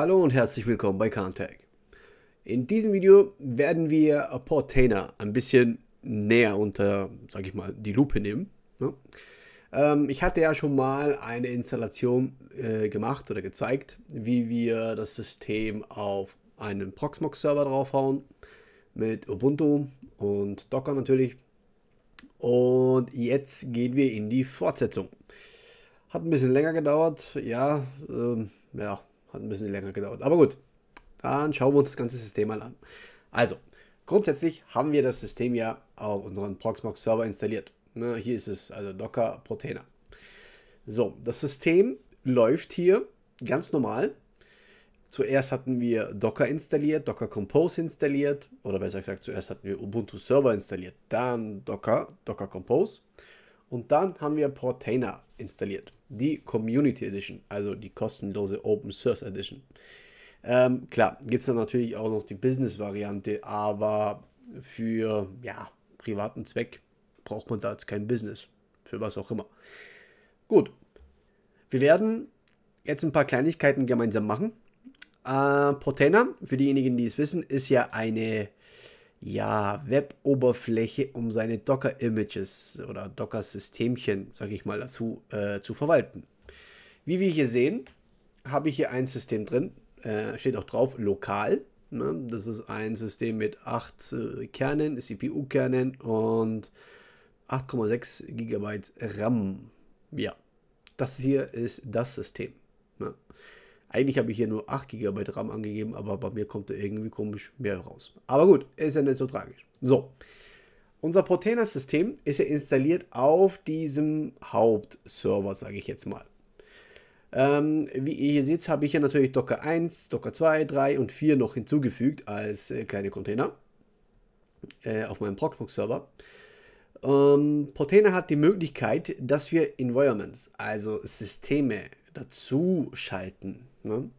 Hallo und herzlich willkommen bei Carntag. In diesem Video werden wir Portainer ein bisschen näher unter, sag ich mal, die Lupe nehmen. Ne? Ähm, ich hatte ja schon mal eine Installation äh, gemacht oder gezeigt, wie wir das System auf einen Proxmox-Server draufhauen mit Ubuntu und Docker natürlich. Und jetzt gehen wir in die Fortsetzung. Hat ein bisschen länger gedauert, ja, ähm, ja, hat ein bisschen länger gedauert. Aber gut, dann schauen wir uns das ganze System mal an. Also, grundsätzlich haben wir das System ja auf unseren Proxmox Server installiert. Ne, hier ist es also Docker Proteiner. So, das System läuft hier ganz normal. Zuerst hatten wir Docker installiert, Docker Compose installiert, oder besser gesagt, zuerst hatten wir Ubuntu Server installiert, dann Docker, Docker Compose und dann haben wir Portainer installiert, die Community Edition, also die kostenlose Open Source Edition. Ähm, klar, gibt es dann natürlich auch noch die Business-Variante, aber für ja, privaten Zweck braucht man da jetzt kein Business, für was auch immer. Gut, wir werden jetzt ein paar Kleinigkeiten gemeinsam machen. Äh, Portainer, für diejenigen, die es wissen, ist ja eine ja, Web-Oberfläche, um seine Docker-Images oder Docker-Systemchen, sage ich mal, dazu äh, zu verwalten. Wie wir hier sehen, habe ich hier ein System drin, äh, steht auch drauf, lokal. Ne? Das ist ein System mit 8 äh, Kernen, CPU-Kernen und 8,6 GB RAM. Ja, das hier ist das System. Ne? Eigentlich habe ich hier nur 8 GB RAM angegeben, aber bei mir kommt da irgendwie komisch mehr raus. Aber gut, ist ja nicht so tragisch. So, unser Portainer-System ist ja installiert auf diesem Hauptserver, sage ich jetzt mal. Ähm, wie ihr hier seht, habe ich ja natürlich Docker 1, Docker 2, 3 und 4 noch hinzugefügt als äh, kleine Container äh, auf meinem Proxmox-Server. Ähm, Portainer hat die Möglichkeit, dass wir Environments, also Systeme, dazu schalten. Ne?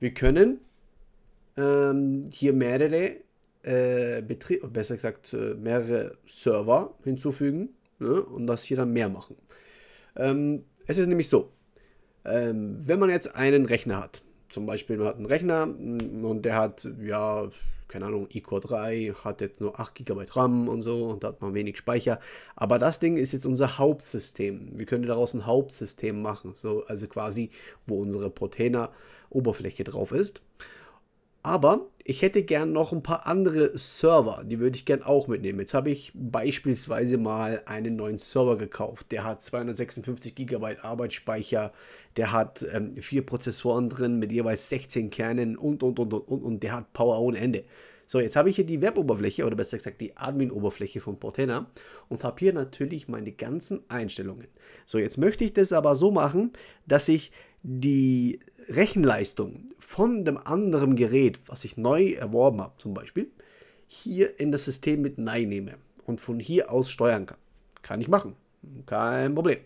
Wir können ähm, hier mehrere äh, Betriebe, besser gesagt äh, mehrere Server hinzufügen ne? und das hier dann mehr machen. Ähm, es ist nämlich so, ähm, wenn man jetzt einen Rechner hat, zum Beispiel man hat einen Rechner mm, und der hat ja keine Ahnung, iCore 3 hat jetzt nur 8 GB RAM und so und da hat man wenig Speicher. Aber das Ding ist jetzt unser Hauptsystem. Wir können daraus ein Hauptsystem machen. So, also quasi, wo unsere Proteiner-Oberfläche drauf ist. Aber ich hätte gern noch ein paar andere Server, die würde ich gern auch mitnehmen. Jetzt habe ich beispielsweise mal einen neuen Server gekauft. Der hat 256 GB Arbeitsspeicher, der hat ähm, vier Prozessoren drin mit jeweils 16 Kernen und, und, und, und, und, und der hat Power ohne Ende. So, jetzt habe ich hier die Web-Oberfläche oder besser gesagt die Admin-Oberfläche von Portena und habe hier natürlich meine ganzen Einstellungen. So, jetzt möchte ich das aber so machen, dass ich die Rechenleistung von dem anderen Gerät, was ich neu erworben habe zum Beispiel, hier in das System mit Nein nehme und von hier aus steuern kann. Kann ich machen. Kein Problem.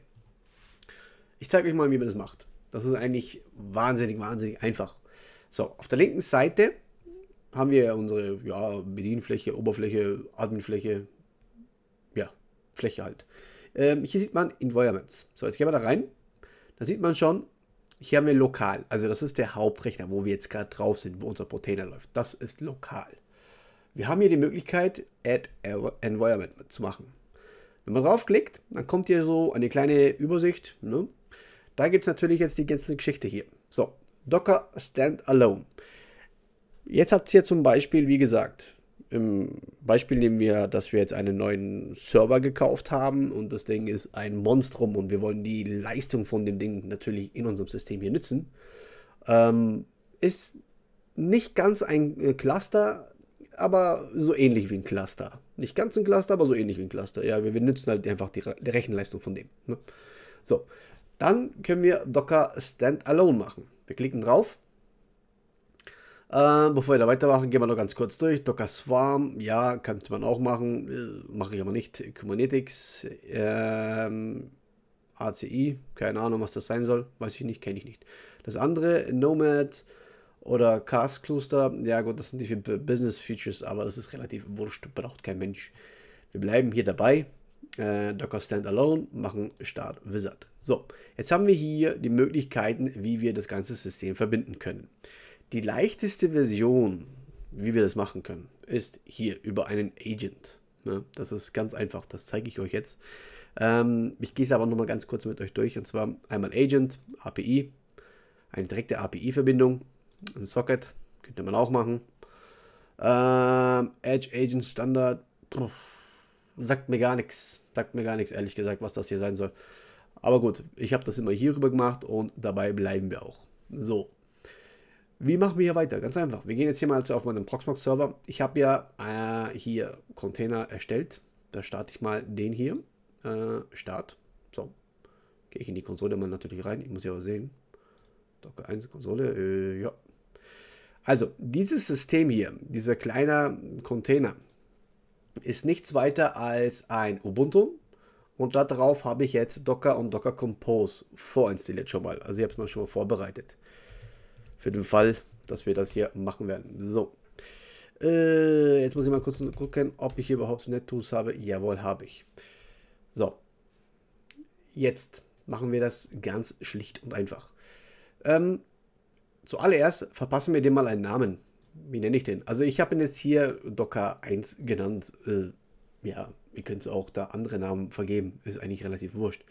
Ich zeige euch mal, wie man das macht. Das ist eigentlich wahnsinnig, wahnsinnig einfach. So, auf der linken Seite haben wir unsere ja, Bedienfläche, Oberfläche, Adminfläche, ja, Fläche halt. Ähm, hier sieht man Environments. So, jetzt gehen wir da rein. Da sieht man schon, hier haben wir lokal. Also das ist der Hauptrechner, wo wir jetzt gerade drauf sind, wo unser Container läuft. Das ist lokal. Wir haben hier die Möglichkeit, Add Environment zu machen. Wenn man draufklickt, dann kommt hier so eine kleine Übersicht. Ne? Da gibt es natürlich jetzt die ganze Geschichte hier. So, Docker Standalone. Jetzt habt ihr zum Beispiel, wie gesagt, im Beispiel nehmen wir, dass wir jetzt einen neuen Server gekauft haben und das Ding ist ein Monstrum und wir wollen die Leistung von dem Ding natürlich in unserem System hier nützen. Ähm, ist nicht ganz ein äh, Cluster, aber so ähnlich wie ein Cluster. Nicht ganz ein Cluster, aber so ähnlich wie ein Cluster. Ja, wir, wir nutzen halt einfach die, Re die Rechenleistung von dem. Ne? So, dann können wir Docker Standalone machen. Wir klicken drauf. Äh, bevor wir da weitermachen, gehen wir noch ganz kurz durch. Docker Swarm, ja, könnte man auch machen. Äh, mache ich aber nicht. Kubernetes, äh, ACI, keine Ahnung, was das sein soll. Weiß ich nicht, kenne ich nicht. Das andere, Nomad oder Cast Cluster, ja gut, das sind die Business Features, aber das ist relativ wurscht, braucht kein Mensch. Wir bleiben hier dabei äh, Docker Standalone, machen Start Wizard. So, jetzt haben wir hier die Möglichkeiten, wie wir das ganze System verbinden können. Die leichteste Version, wie wir das machen können, ist hier über einen Agent. Ne? Das ist ganz einfach, das zeige ich euch jetzt. Ähm, ich gehe es aber nochmal ganz kurz mit euch durch, und zwar einmal Agent, API, eine direkte API-Verbindung, ein Socket, könnte man auch machen. Ähm, Edge Agent Standard, pff sagt mir gar nichts. Sagt mir gar nichts, ehrlich gesagt, was das hier sein soll. Aber gut, ich habe das immer hierüber gemacht und dabei bleiben wir auch. So. Wie machen wir hier weiter? Ganz einfach. Wir gehen jetzt hier mal also auf meinen Proxmox-Server. Ich habe ja äh, hier Container erstellt. Da starte ich mal den hier. Äh, Start. So. Gehe ich in die Konsole mal natürlich rein. Ich muss ja auch sehen. Docker 1 Konsole. Äh, ja. Also, dieses System hier, dieser kleine Container, ist nichts weiter als ein Ubuntu. Und darauf habe ich jetzt Docker und Docker Compose vorinstalliert schon mal. Also ich habe es mal schon mal vorbereitet. Für den Fall, dass wir das hier machen werden. So. Äh, jetzt muss ich mal kurz gucken, ob ich überhaupt NetTools habe. Jawohl, habe ich. So. Jetzt machen wir das ganz schlicht und einfach. Ähm, zuallererst verpassen wir dem mal einen Namen wie nenne ich den? Also ich habe ihn jetzt hier Docker 1 genannt. Äh, ja, ihr könnt es auch da andere Namen vergeben. Ist eigentlich relativ wurscht.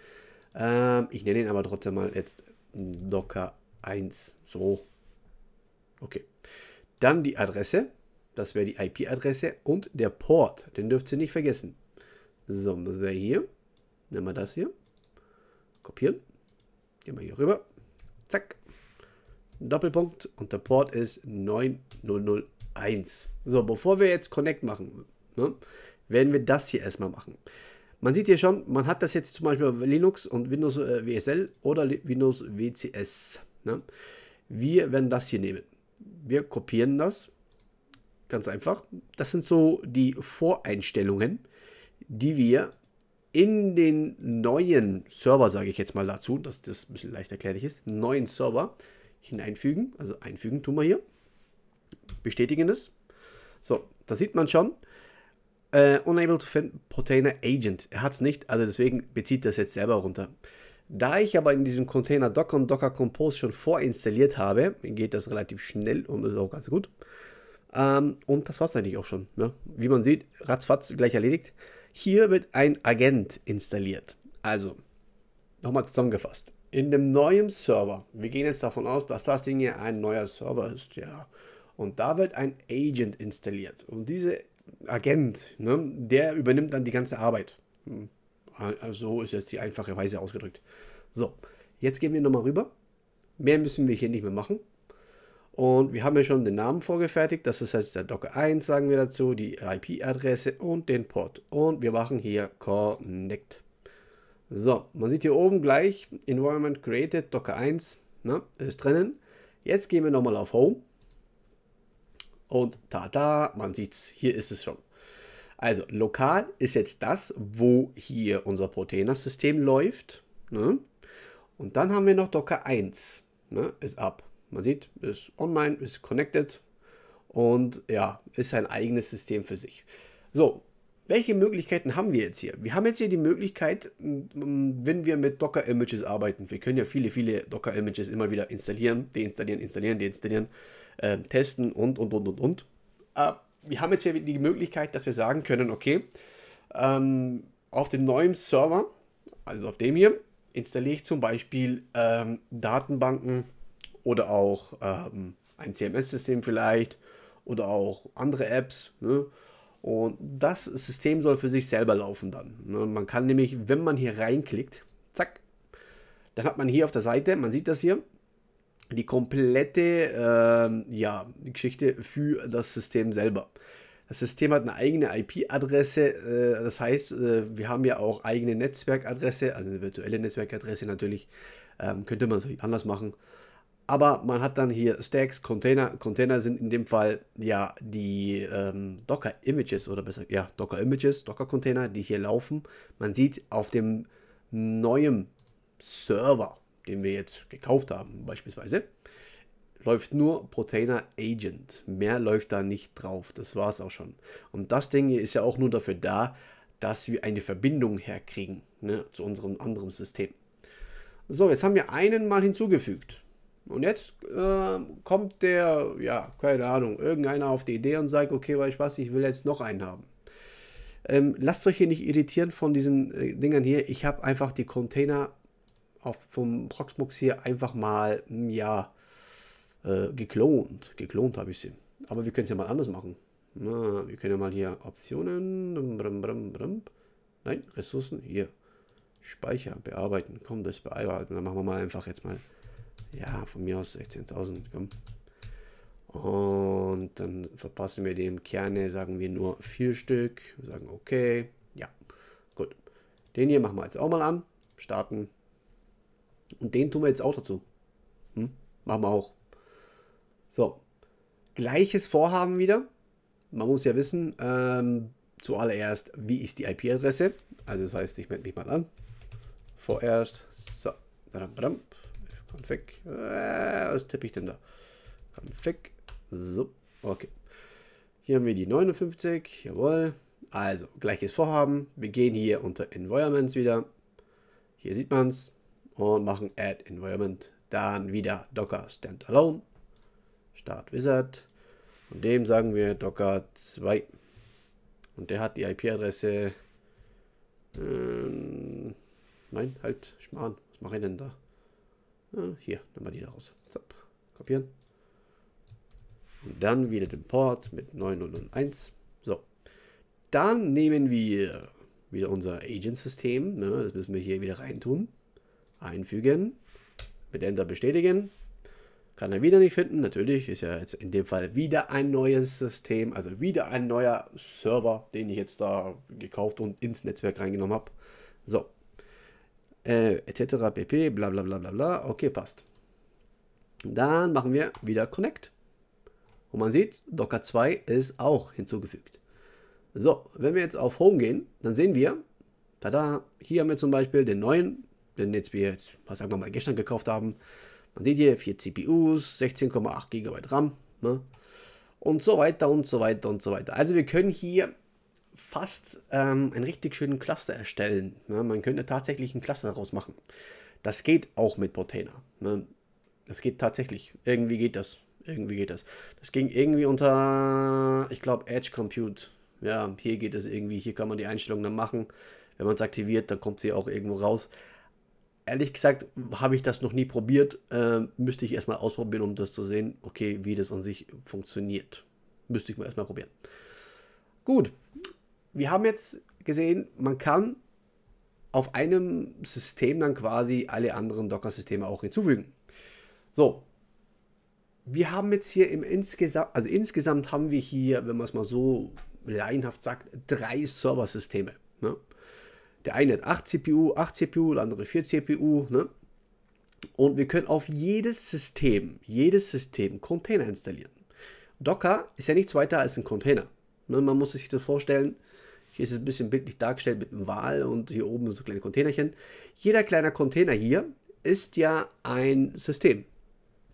Ähm, ich nenne ihn aber trotzdem mal jetzt Docker 1. So. Okay. Dann die Adresse. Das wäre die IP-Adresse und der Port. Den dürft ihr nicht vergessen. So, das wäre hier. Nehmen wir das hier. Kopieren. Gehen wir hier rüber. Zack. Doppelpunkt und der Port ist 9001. So, bevor wir jetzt Connect machen, ne, werden wir das hier erstmal machen. Man sieht hier schon, man hat das jetzt zum Beispiel Linux und Windows äh, WSL oder Windows WCS. Ne? Wir werden das hier nehmen. Wir kopieren das. Ganz einfach. Das sind so die Voreinstellungen, die wir in den neuen Server, sage ich jetzt mal dazu, dass das ein bisschen leicht erklärlich ist, neuen Server hineinfügen. Also einfügen tun wir hier. Bestätigen das. So, da sieht man schon. Uh, unable to find Container Agent. Er hat es nicht, also deswegen bezieht das jetzt selber runter. Da ich aber in diesem Container Docker und Docker Compose schon vorinstalliert habe, geht das relativ schnell und ist auch ganz gut. Um, ähm, und das war es eigentlich auch schon. Ne? Wie man sieht, ratzfatz gleich erledigt. Hier wird ein Agent installiert. Also, nochmal zusammengefasst in dem neuen Server, wir gehen jetzt davon aus, dass das Ding hier ein neuer Server ist, ja, und da wird ein Agent installiert. Und dieser Agent, ne, der übernimmt dann die ganze Arbeit. Hm. Also ist jetzt die einfache Weise ausgedrückt. So, jetzt gehen wir nochmal rüber. Mehr müssen wir hier nicht mehr machen. Und wir haben ja schon den Namen vorgefertigt. Das ist jetzt der Docker 1, sagen wir dazu, die IP-Adresse und den Port. Und wir machen hier Connect. So, man sieht hier oben gleich Environment Created, Docker 1, ne, ist drinnen. Jetzt gehen wir nochmal auf Home. Und tada, man sieht's, hier ist es schon. Also, lokal ist jetzt das, wo hier unser Proteiner-System läuft. Ne? Und dann haben wir noch Docker 1, ne? ist ab. Man sieht, ist online, ist connected und ja, ist ein eigenes System für sich. So, welche Möglichkeiten haben wir jetzt hier? Wir haben jetzt hier die Möglichkeit, wenn wir mit Docker-Images arbeiten, wir können ja viele, viele Docker-Images immer wieder installieren, deinstallieren, installieren, deinstallieren, äh, testen und, und, und, und, und. Äh, wir haben jetzt hier die Möglichkeit, dass wir sagen können, okay, ähm, auf dem neuen Server, also auf dem hier, installiere ich zum Beispiel ähm, Datenbanken oder auch ähm, ein CMS-System vielleicht oder auch andere Apps. Ne? Und das System soll für sich selber laufen dann. Ne? Man kann nämlich, wenn man hier reinklickt, zack, dann hat man hier auf der Seite, man sieht das hier, die komplette äh, ja, Geschichte für das System selber. Das System hat eine eigene IP-Adresse, äh, das heißt, äh, wir haben ja auch eigene Netzwerkadresse, also eine virtuelle Netzwerkadresse natürlich, ähm, könnte man es anders machen. Aber man hat dann hier Stacks, Container. Container sind in dem Fall ja die ähm, Docker-Images oder besser, ja, Docker-Images, Docker-Container, die hier laufen. Man sieht auf dem neuen Server, den wir jetzt gekauft haben, beispielsweise, läuft nur Protainer Agent. Mehr läuft da nicht drauf. Das war es auch schon. Und das Ding hier ist ja auch nur dafür da, dass wir eine Verbindung herkriegen ne, zu unserem anderen System. So, jetzt haben wir einen mal hinzugefügt. Und jetzt äh, kommt der, ja, keine Ahnung, irgendeiner auf die Idee und sagt, okay, weiß ich was, ich will jetzt noch einen haben. Ähm, lasst euch hier nicht irritieren von diesen äh, Dingern hier. Ich habe einfach die Container auf, vom Proxmox hier einfach mal, mm, ja, äh, geklont. Geklont habe ich sie. Aber wir können es ja mal anders machen. Na, wir können ja mal hier Optionen, brum, brum, brum. nein, Ressourcen, hier, Speicher, bearbeiten, komm, das bearbeiten, dann machen wir mal einfach jetzt mal ja, also von mir aus 16.000, komm. Und dann verpassen wir dem Kerne, sagen wir nur vier Stück. Wir sagen okay. Ja, gut. Den hier machen wir jetzt auch mal an. Starten. Und den tun wir jetzt auch dazu. Hm? Machen wir auch. So. Gleiches Vorhaben wieder. Man muss ja wissen, ähm, zuallererst, wie ist die IP-Adresse? Also das heißt, ich melde mich mal an. Vorerst. So. Config. Äh, was tippe ich denn da? Config. So, okay. Hier haben wir die 59, jawohl. Also, gleiches Vorhaben. Wir gehen hier unter Environments wieder. Hier sieht man es. Und machen Add Environment. Dann wieder Docker Standalone. Start Wizard. Und dem sagen wir Docker 2. Und der hat die IP-Adresse. Ähm, nein, halt, schmarrn. Was mache ich denn da? Äh, hier, nehmen wir die da raus. Zap. Kopieren. Und dann wieder den Port mit 9001. So. Dann nehmen wir wieder unser Agent-System. Ne? Das müssen wir hier wieder reintun. Einfügen. Mit Enter bestätigen. Kann er wieder nicht finden. Natürlich ist ja jetzt in dem Fall wieder ein neues System. Also wieder ein neuer Server, den ich jetzt da gekauft und ins Netzwerk reingenommen habe. So äh, etc. pp. bla bla bla bla bla. Okay, passt. Dann machen wir wieder Connect. Und man sieht, Docker 2 ist auch hinzugefügt. So, wenn wir jetzt auf Home gehen, dann sehen wir, tada, hier haben wir zum Beispiel den neuen, den jetzt wir, jetzt, was sagen wir mal, gestern gekauft haben. Man sieht hier vier CPUs, 16,8 GB RAM ne? und so weiter und so weiter und so weiter. Also wir können hier fast ähm, einen richtig schönen Cluster erstellen. Ja, ne? man könnte tatsächlich einen Cluster daraus machen. Das geht auch mit Portainer. Ne? Das geht tatsächlich. Irgendwie geht das. Irgendwie geht das. Das ging irgendwie unter, ich glaube, Edge Compute. Ja, hier geht es irgendwie. Hier kann man die Einstellungen dann machen. Wenn man es aktiviert, dann kommt sie auch irgendwo raus. Ehrlich gesagt habe ich das noch nie probiert. Ähm, müsste ich erstmal ausprobieren, um das zu sehen, okay, wie das an sich funktioniert. Müsste ich mal erstmal probieren. Gut, wir haben jetzt gesehen, man kann auf einem System dann quasi alle anderen Docker-Systeme auch hinzufügen. So, wir haben jetzt hier im insgesamt, also insgesamt haben wir hier, wenn man es mal so laienhaft sagt, drei Serversysteme. Ne? Der eine hat 8 CPU, 8 CPU, der andere 4 CPU. Ne? Und wir können auf jedes System, jedes System Container installieren. Docker ist ja nichts weiter als ein Container. Ne? Man muss sich das vorstellen, hier ist es ein bisschen bildlich dargestellt mit einem Wal und hier oben so kleine Containerchen. Jeder kleine Container hier ist ja ein System.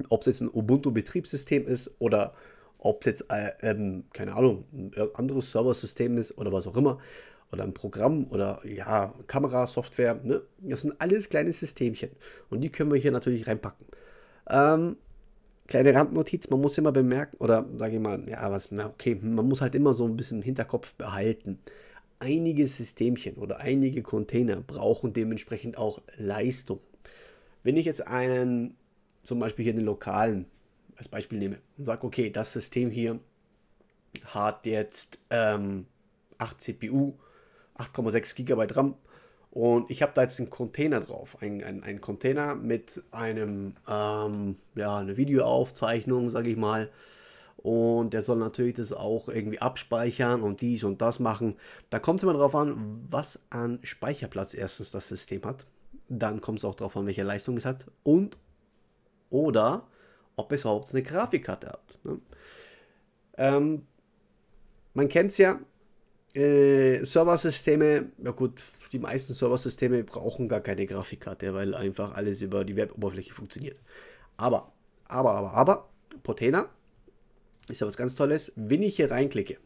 Ob es jetzt ein Ubuntu-Betriebssystem ist oder ob es jetzt, äh, ähm, keine Ahnung, ein äh, anderes Serversystem ist oder was auch immer oder ein Programm oder ja, Kamerasoftware. Ne? Das sind alles kleine Systemchen und die können wir hier natürlich reinpacken. Ähm, kleine Randnotiz, man muss immer bemerken, oder sage ich mal, ja, was, na okay, man muss halt immer so ein bisschen im Hinterkopf behalten einige Systemchen oder einige Container brauchen dementsprechend auch Leistung. Wenn ich jetzt einen, zum Beispiel hier den lokalen als Beispiel nehme und sage, okay, das System hier hat jetzt ähm, 8 CPU, 8,6 GB RAM und ich habe da jetzt einen Container drauf, einen ein Container mit einem, ähm, ja, eine Videoaufzeichnung, sage ich mal, und der soll natürlich das auch irgendwie abspeichern und dies und das machen. Da kommt es immer darauf an, was an Speicherplatz erstens das System hat. Dann kommt es auch darauf an, welche Leistung es hat und oder ob es überhaupt eine Grafikkarte hat. Ne? Ähm, man kennt es ja, äh, Serversysteme, ja gut, die meisten Serversysteme brauchen gar keine Grafikkarte, weil einfach alles über die Web-Oberfläche funktioniert. Aber, aber, aber, aber, Portena ist ja was ganz Tolles, wenn ich hier reinklicke,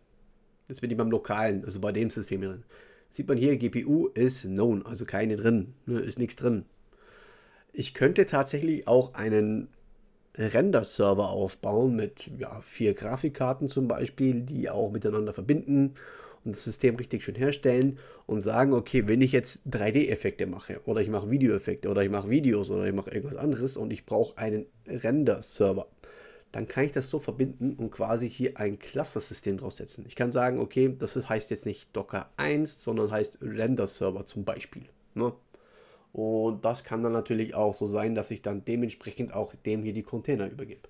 das bin ich beim lokalen, also bei dem System hier drin, sieht man hier, GPU ist known, also keine drin, ne, ist nichts drin. Ich könnte tatsächlich auch einen Render-Server aufbauen mit ja, vier Grafikkarten zum Beispiel, die auch miteinander verbinden und das System richtig schön herstellen und sagen, okay, wenn ich jetzt 3D-Effekte mache oder ich mache Video-Effekte oder ich mache Videos oder ich mache irgendwas anderes und ich brauche einen Render-Server, dann kann ich das so verbinden und quasi hier ein Cluster-System draus setzen. Ich kann sagen, okay, das heißt jetzt nicht Docker 1, sondern heißt Render-Server zum Beispiel. Ne? Und das kann dann natürlich auch so sein, dass ich dann dementsprechend auch dem hier die Container übergebe.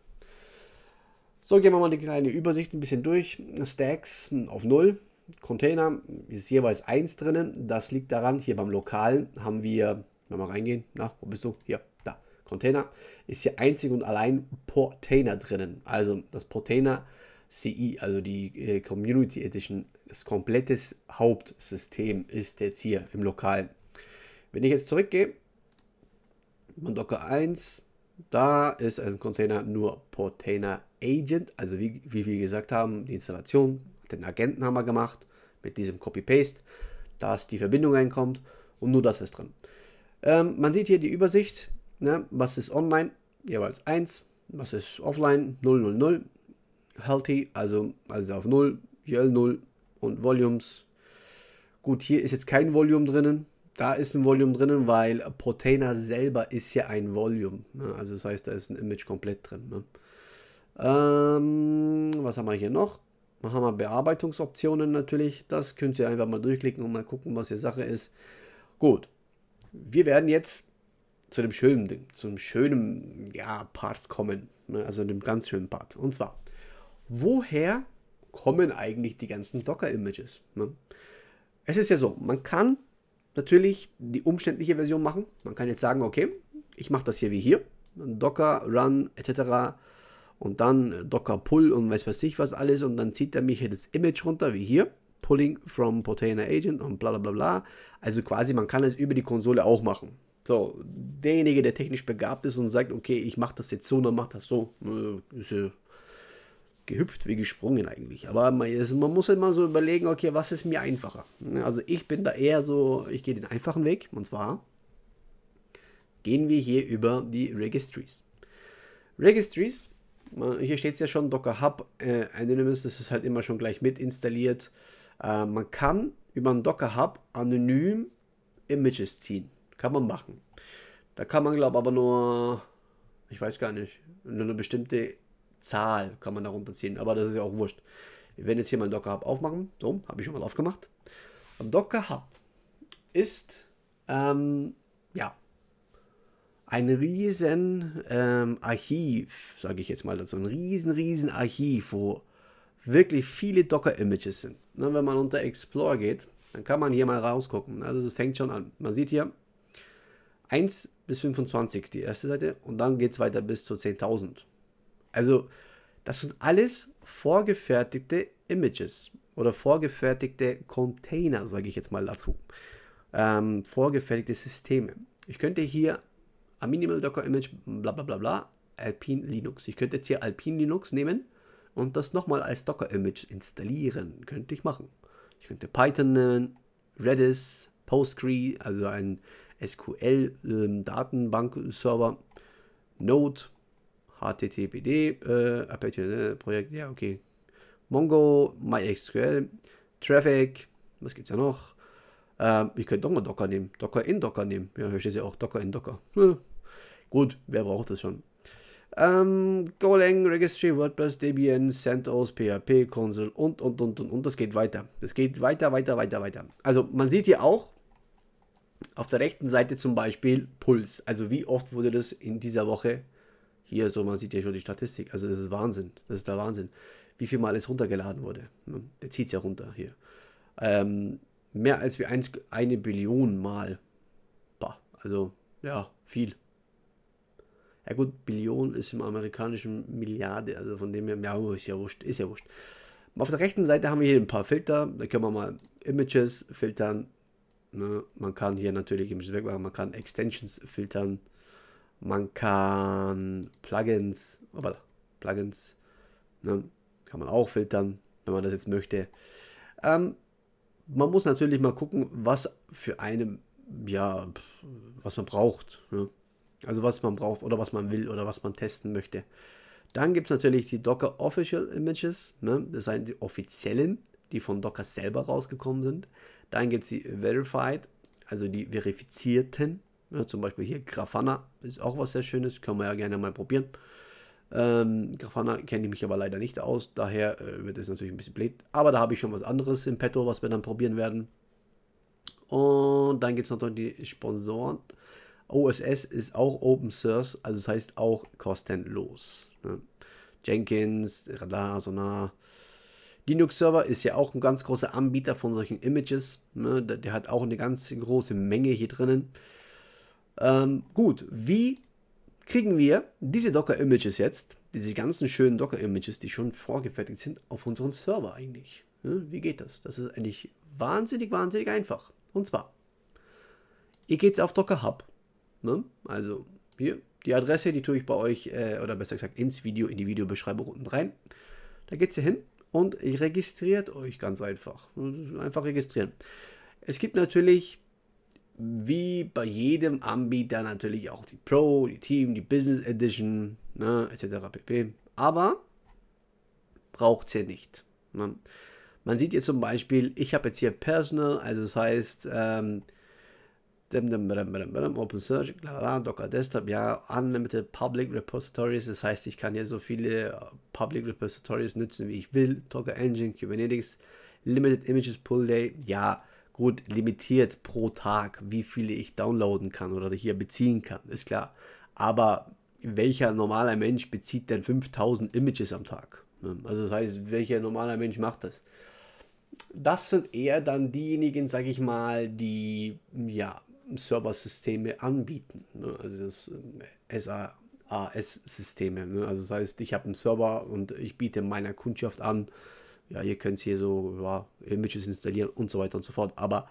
So, gehen wir mal die kleine Übersicht ein bisschen durch. Stacks auf 0, Container ist jeweils 1 drinnen. Das liegt daran, hier beim Lokalen haben wir, wenn wir reingehen, na, wo bist du? Hier, Container, ist hier einzig und allein Portainer drinnen. Also das Portainer CI, also die äh, Community Edition, das komplette Hauptsystem ist jetzt hier im Lokal. Wenn ich jetzt zurückgehe, von Docker 1, da ist ein Container nur Portainer Agent, also wie, wie wir gesagt haben, die Installation, den Agenten haben wir gemacht mit diesem Copy-Paste, dass die Verbindung reinkommt und nur das ist drin. Ähm, man sieht hier die Übersicht, Ne? Was ist online? Jeweils 1. Was ist offline? 000. Healthy, also, also auf 0. YL 0. Und Volumes. Gut, hier ist jetzt kein Volume drinnen. Da ist ein Volume drinnen, weil Proteiner selber ist ja ein Volume. Ne? Also das heißt, da ist ein Image komplett drin. Ne? Ähm, was haben wir hier noch? Wir haben wir Bearbeitungsoptionen natürlich. Das könnt ihr einfach mal durchklicken und mal gucken, was hier Sache ist. Gut, wir werden jetzt zu dem schönen, Ding, zum schönen ja, Part kommen, ne, also dem ganz schönen Part. Und zwar, woher kommen eigentlich die ganzen Docker-Images? Ne? Es ist ja so, man kann natürlich die umständliche Version machen. Man kann jetzt sagen, okay, ich mache das hier wie hier, Docker, Run etc. Und dann Docker Pull und weiß was ich was alles und dann zieht er mich hier das Image runter wie hier. Pulling from Portainer Agent und bla bla bla. Also quasi, man kann es über die Konsole auch machen. So, derjenige, der technisch begabt ist und sagt, okay, ich mache das jetzt so, dann macht das so, äh, ist ja gehüpft wie gesprungen eigentlich. Aber man, ist, man muss immer so überlegen, okay, was ist mir einfacher? Also ich bin da eher so, ich gehe den einfachen Weg und zwar gehen wir hier über die Registries. Registries, äh, hier steht es ja schon, Docker Hub äh, Anonymous, das ist halt immer schon gleich mit installiert. Äh, man kann über einen Docker Hub anonym Images ziehen. Kann man machen. Da kann man, glaube ich, aber nur, ich weiß gar nicht, nur eine bestimmte Zahl kann man darunter ziehen. Aber das ist ja auch wurscht. Wir werden jetzt hier mal Docker Hub aufmachen, so, habe ich schon mal aufgemacht. Und Docker Hub ist, ähm, ja, ein riesen ähm, Archiv, sage ich jetzt mal dazu, ein riesen, riesen Archiv, wo wirklich viele Docker-Images sind. Ne, wenn man unter Explore geht, dann kann man hier mal rausgucken. Also es fängt schon an. Man sieht hier, 1 bis 25 die erste Seite und dann geht es weiter bis zu 10.000. Also das sind alles vorgefertigte Images oder vorgefertigte Container, sage ich jetzt mal dazu. Ähm, vorgefertigte Systeme. Ich könnte hier ein Minimal Docker Image, bla bla bla bla, Alpine Linux. Ich könnte jetzt hier Alpine Linux nehmen und das nochmal als Docker Image installieren. Könnte ich machen. Ich könnte Python nennen, Redis, Postgre, also ein SQL-Datenbank-Server, ähm, Node, HTTPD, äh, Apache-Projekt, äh, ja, okay. Mongo, MySQL, Traffic, was gibt es ja noch? Ähm, ich könnte doch mal Docker nehmen. Docker in Docker nehmen. Ja, hier steht ja auch Docker in Docker. Hm. Gut, wer braucht das schon? Ähm, Golang, Registry, WordPress, Debian, CentOS, PHP, Console und, und, und, und, und. Das geht weiter. Das geht weiter, weiter, weiter, weiter. Also man sieht hier auch, auf der rechten Seite zum Beispiel Puls. Also wie oft wurde das in dieser Woche hier, so man sieht ja schon die Statistik, also das ist Wahnsinn, das ist der Wahnsinn, wie viel Mal es runtergeladen wurde. Ne? Der zieht es ja runter hier. Ähm, mehr als wie eins, eine Billion Mal. Bah, also ja, viel. Ja gut, Billion ist im amerikanischen Milliarde, also von dem her, ja, ist ja wurscht, ist ja wurscht. Auf der rechten Seite haben wir hier ein paar Filter, da können wir mal Images filtern, Ne? Man kann hier natürlich im machen, man kann Extensions filtern, man kann Plugins, aber Plugins ne? kann man auch filtern, wenn man das jetzt möchte. Ähm, man muss natürlich mal gucken, was für einen, ja, was man braucht. Ne? Also was man braucht oder was man will oder was man testen möchte. Dann gibt es natürlich die Docker Official Images. Ne? Das sind die offiziellen, die von Docker selber rausgekommen sind. Dann gibt es die Verified, also die verifizierten. Ja, zum Beispiel hier Grafana ist auch was sehr Schönes, können wir ja gerne mal probieren. Ähm, Grafana kenne ich mich aber leider nicht aus, daher äh, wird es natürlich ein bisschen blöd. Aber da habe ich schon was anderes im Petto, was wir dann probieren werden. Und dann gibt es noch die Sponsoren. OSS ist auch Open Source, also das heißt auch kostenlos. Ne? Jenkins, Radar, Sonar, Linux Server ist ja auch ein ganz großer Anbieter von solchen Images. Ne? Der, der, hat auch eine ganz große Menge hier drinnen. Ähm, gut, wie kriegen wir diese Docker-Images jetzt, diese ganzen schönen Docker-Images, die schon vorgefertigt sind, auf unseren Server eigentlich? Ne? Wie geht das? Das ist eigentlich wahnsinnig, wahnsinnig einfach. Und zwar, ihr geht auf Docker Hub. Ne? Also hier, die Adresse, die tue ich bei euch, äh, oder besser gesagt ins Video, in die Videobeschreibung unten rein. Da geht ihr hin und registriert euch ganz einfach. Einfach registrieren. Es gibt natürlich, wie bei jedem Anbieter, natürlich auch die Pro, die Team, die Business Edition, ne, etc. pp. Aber braucht es ihr nicht. Ne? Man sieht hier zum Beispiel, ich habe jetzt hier Personal, also das heißt, ähm, OpenSearch, Docker Desktop, ja, Unlimited Public Repositories, das heißt, ich kann hier so viele äh, Public Repositories nutzen, wie ich will, Docker Engine, Kubernetes, Limited Images Pull Day, ja, gut, limitiert pro Tag, wie viele ich downloaden kann oder hier beziehen kann, ist klar, aber welcher normaler Mensch bezieht denn 5000 Images am Tag? Ähm, also das heißt, welcher normaler Mensch macht das? Das sind eher dann diejenigen, sag ich mal, die ja Serversysteme anbieten. Ne? Also das äh, SaaS-Systeme. Ne? Also das heißt, ich habe einen Server und ich biete meiner Kundschaft an, ja, ihr könnt hier so ja, Images installieren und so weiter und so fort. Aber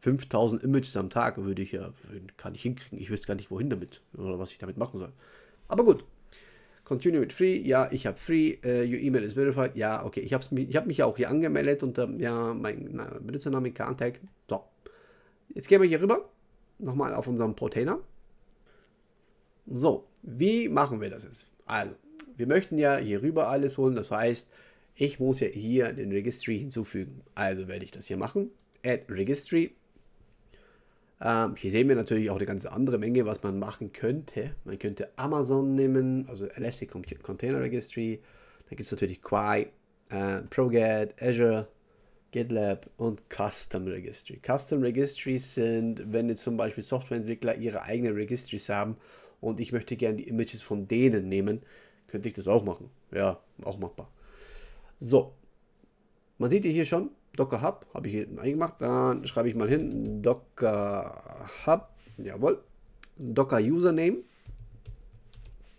5000 Images am Tag würde ich ja, kann ich hinkriegen. Ich wüsste gar nicht, wohin damit oder was ich damit machen soll. Aber gut. Continue with free. Ja, ich habe free. Uh, your email is verified. Ja, okay. Ich habe ich hab mich ja auch hier angemeldet unter ähm, ja, mein na, Benutzername Contact. So. Jetzt gehen wir hier rüber nochmal auf unserem Protainer. So, wie machen wir das jetzt? Also, wir möchten ja hier rüber alles holen, das heißt, ich muss ja hier den Registry hinzufügen. Also werde ich das hier machen, add Registry. Ähm, hier sehen wir natürlich auch eine ganze andere Menge, was man machen könnte. Man könnte Amazon nehmen, also Elastic Container Registry. Da gibt es natürlich Quai, äh, ProGet, Azure, GitLab und Custom Registry. Custom Registries sind, wenn jetzt zum Beispiel Softwareentwickler ihre eigenen Registries haben und ich möchte gerne die Images von denen nehmen, könnte ich das auch machen. Ja, auch machbar. So, man sieht hier schon, Docker Hub habe ich hier eingemacht. Dann schreibe ich mal hin, Docker Hub, jawohl, Docker Username.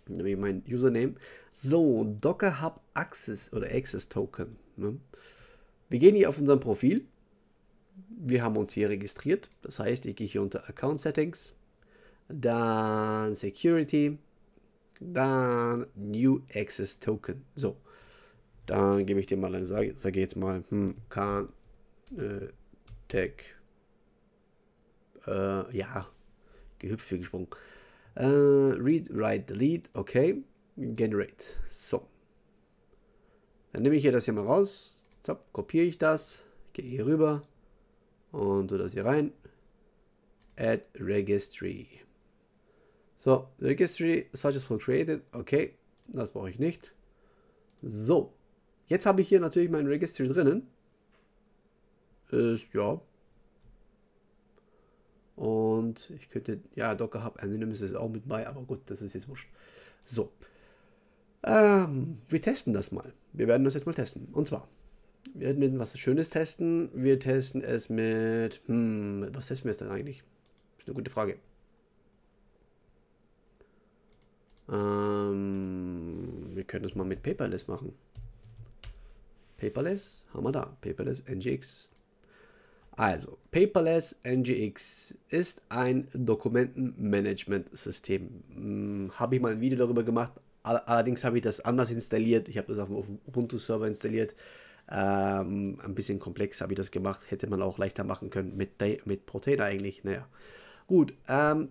Nehme ich mein Username. So, Docker Hub Access oder Access Token. Ne? Wir gehen hier auf unserem Profil. Wir haben uns hier registriert. Das heißt, ich gehe hier unter Account Settings, dann Security, dann New Access Token. So, dann gebe ich dir mal ein, sage, sage jetzt mal, hm, kann äh, Tech, äh, ja, gehüpft für gesprungen. Äh, read, write, delete, okay, generate. So, dann nehme ich hier das hier mal raus, Zapp, kopiere ich das, gehe hier rüber und tu das hier rein. Add Registry. So, Registry, such as for created. Okay, das brauche ich nicht. So, jetzt habe ich hier natürlich mein Registry drinnen. Ist, ja. Und ich könnte, ja, Docker Hub Anonymous ist auch mit bei, aber gut, das ist jetzt wurscht. So, ähm, wir testen das mal. Wir werden das jetzt mal testen. Und zwar, wir werden mit was Schönes testen. Wir testen es mit. Hm, was testen wir es denn eigentlich? Ist eine gute Frage. Ähm, wir können es mal mit Paperless machen. Paperless haben wir da. Paperless NGX. Also, Paperless NGX ist ein Dokumentenmanagement-System. Hm, habe ich mal ein Video darüber gemacht. Allerdings habe ich das anders installiert. Ich habe das auf dem Ubuntu-Server installiert. Ähm, ein bisschen komplexer habe ich das gemacht, hätte man auch leichter machen können mit, mit Protein eigentlich. Naja, gut. Ähm,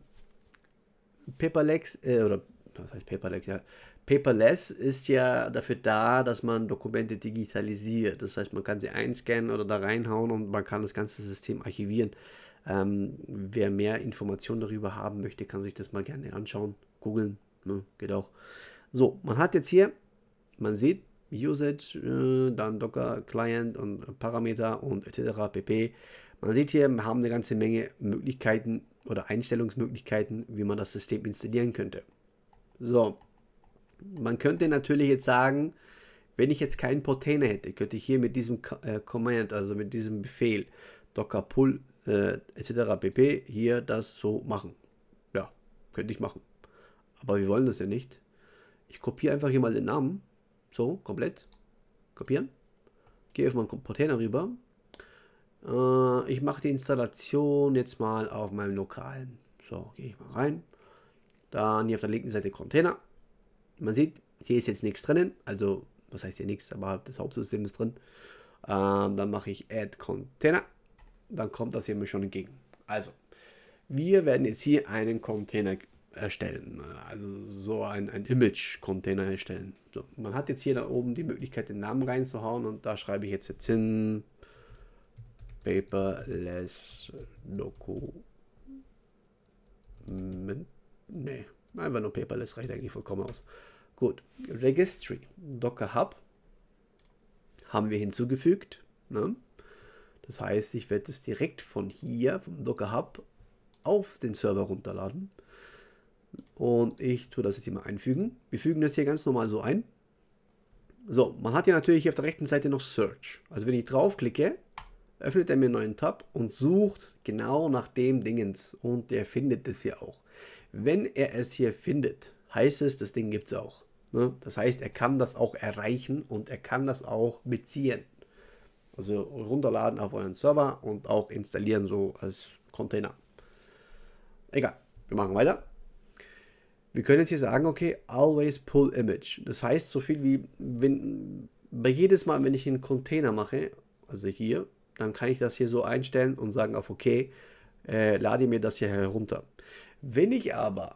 Paperlex, äh, oder was heißt Paperlex, ja. Paperless ist ja dafür da, dass man Dokumente digitalisiert. Das heißt, man kann sie einscannen oder da reinhauen und man kann das ganze System archivieren. Ähm, wer mehr Informationen darüber haben möchte, kann sich das mal gerne anschauen. Googeln, ne, geht auch. So, man hat jetzt hier, man sieht, Usage, äh, dann Docker, Client und Parameter und etc. pp. Man sieht hier, wir haben eine ganze Menge Möglichkeiten oder Einstellungsmöglichkeiten, wie man das System installieren könnte. So, man könnte natürlich jetzt sagen, wenn ich jetzt keinen Portainer hätte, könnte ich hier mit diesem äh, Command, also mit diesem Befehl, Docker Pull äh, etc. pp. hier das so machen. Ja, könnte ich machen. Aber wir wollen das ja nicht. Ich kopiere einfach hier mal den Namen so, komplett. Kopieren. Gehe auf meinen Container rüber. Äh, ich mache die Installation jetzt mal auf meinem lokalen. So, gehe ich mal rein. Dann hier auf der linken Seite Container. Man sieht, hier ist jetzt nichts drinnen. Also, was heißt hier nichts, aber das Hauptsystem ist drin. Ähm, dann mache ich Add Container. Dann kommt das hier mir schon entgegen. Also, wir werden jetzt hier einen Container erstellen, ne? also so ein, ein Image-Container erstellen. So, man hat jetzt hier da oben die Möglichkeit, den Namen reinzuhauen und da schreibe ich jetzt jetzt hin Paperless Document. Nee, einfach nur Paperless reicht eigentlich vollkommen aus. Gut, Registry, Docker Hub haben wir hinzugefügt. Ne? Das heißt, ich werde es direkt von hier, vom Docker Hub, auf den Server runterladen. Und ich tue das jetzt hier mal einfügen. Wir fügen das hier ganz normal so ein. So, man hat hier natürlich auf der rechten Seite noch Search. Also wenn ich draufklicke, öffnet er mir einen neuen Tab und sucht genau nach dem Dingens. Und der findet es hier auch. Wenn er es hier findet, heißt es, das Ding gibt es auch. Ne? Das heißt, er kann das auch erreichen und er kann das auch beziehen. Also runterladen auf euren Server und auch installieren so als Container. Egal, wir machen weiter. Wir können jetzt hier sagen, okay, always pull image. Das heißt so viel wie, wenn, bei jedes Mal, wenn ich einen Container mache, also hier, dann kann ich das hier so einstellen und sagen auf OK, äh, lade mir das hier herunter. Wenn ich aber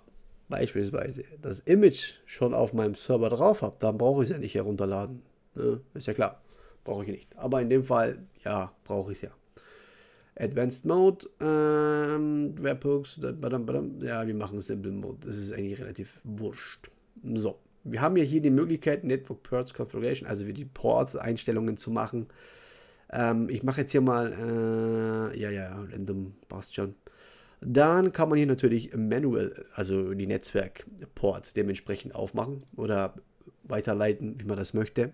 beispielsweise das Image schon auf meinem Server drauf habe, dann brauche ich es ja nicht herunterladen. Ne? Ist ja klar, brauche ich nicht. Aber in dem Fall, ja, brauche ich es ja. Advanced Mode, ähm, Webhooks, ja, wir machen Simple Mode. Das ist eigentlich relativ wurscht. So, wir haben ja hier die Möglichkeit, Network Ports Configuration, also die Ports, Einstellungen zu machen. Ähm, ich mache jetzt hier mal, äh, ja, ja, random, passt schon. Dann kann man hier natürlich manuell, also die Netzwerk Ports dementsprechend aufmachen oder weiterleiten, wie man das möchte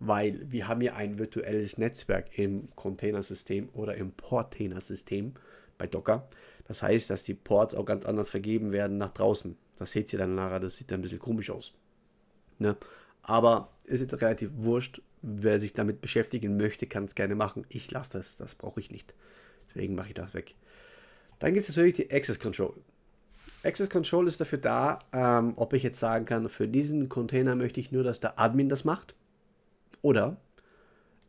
weil wir haben ja ein virtuelles Netzwerk im Containersystem oder im Portainer-System bei Docker. Das heißt, dass die Ports auch ganz anders vergeben werden nach draußen. Das seht ihr dann nachher, das sieht dann ein bisschen komisch aus. Ne? Aber ist jetzt relativ wurscht. Wer sich damit beschäftigen möchte, kann es gerne machen. Ich lasse das, das brauche ich nicht. Deswegen mache ich das weg. Dann gibt es natürlich die Access Control. Access Control ist dafür da, ähm, ob ich jetzt sagen kann, für diesen Container möchte ich nur, dass der Admin das macht oder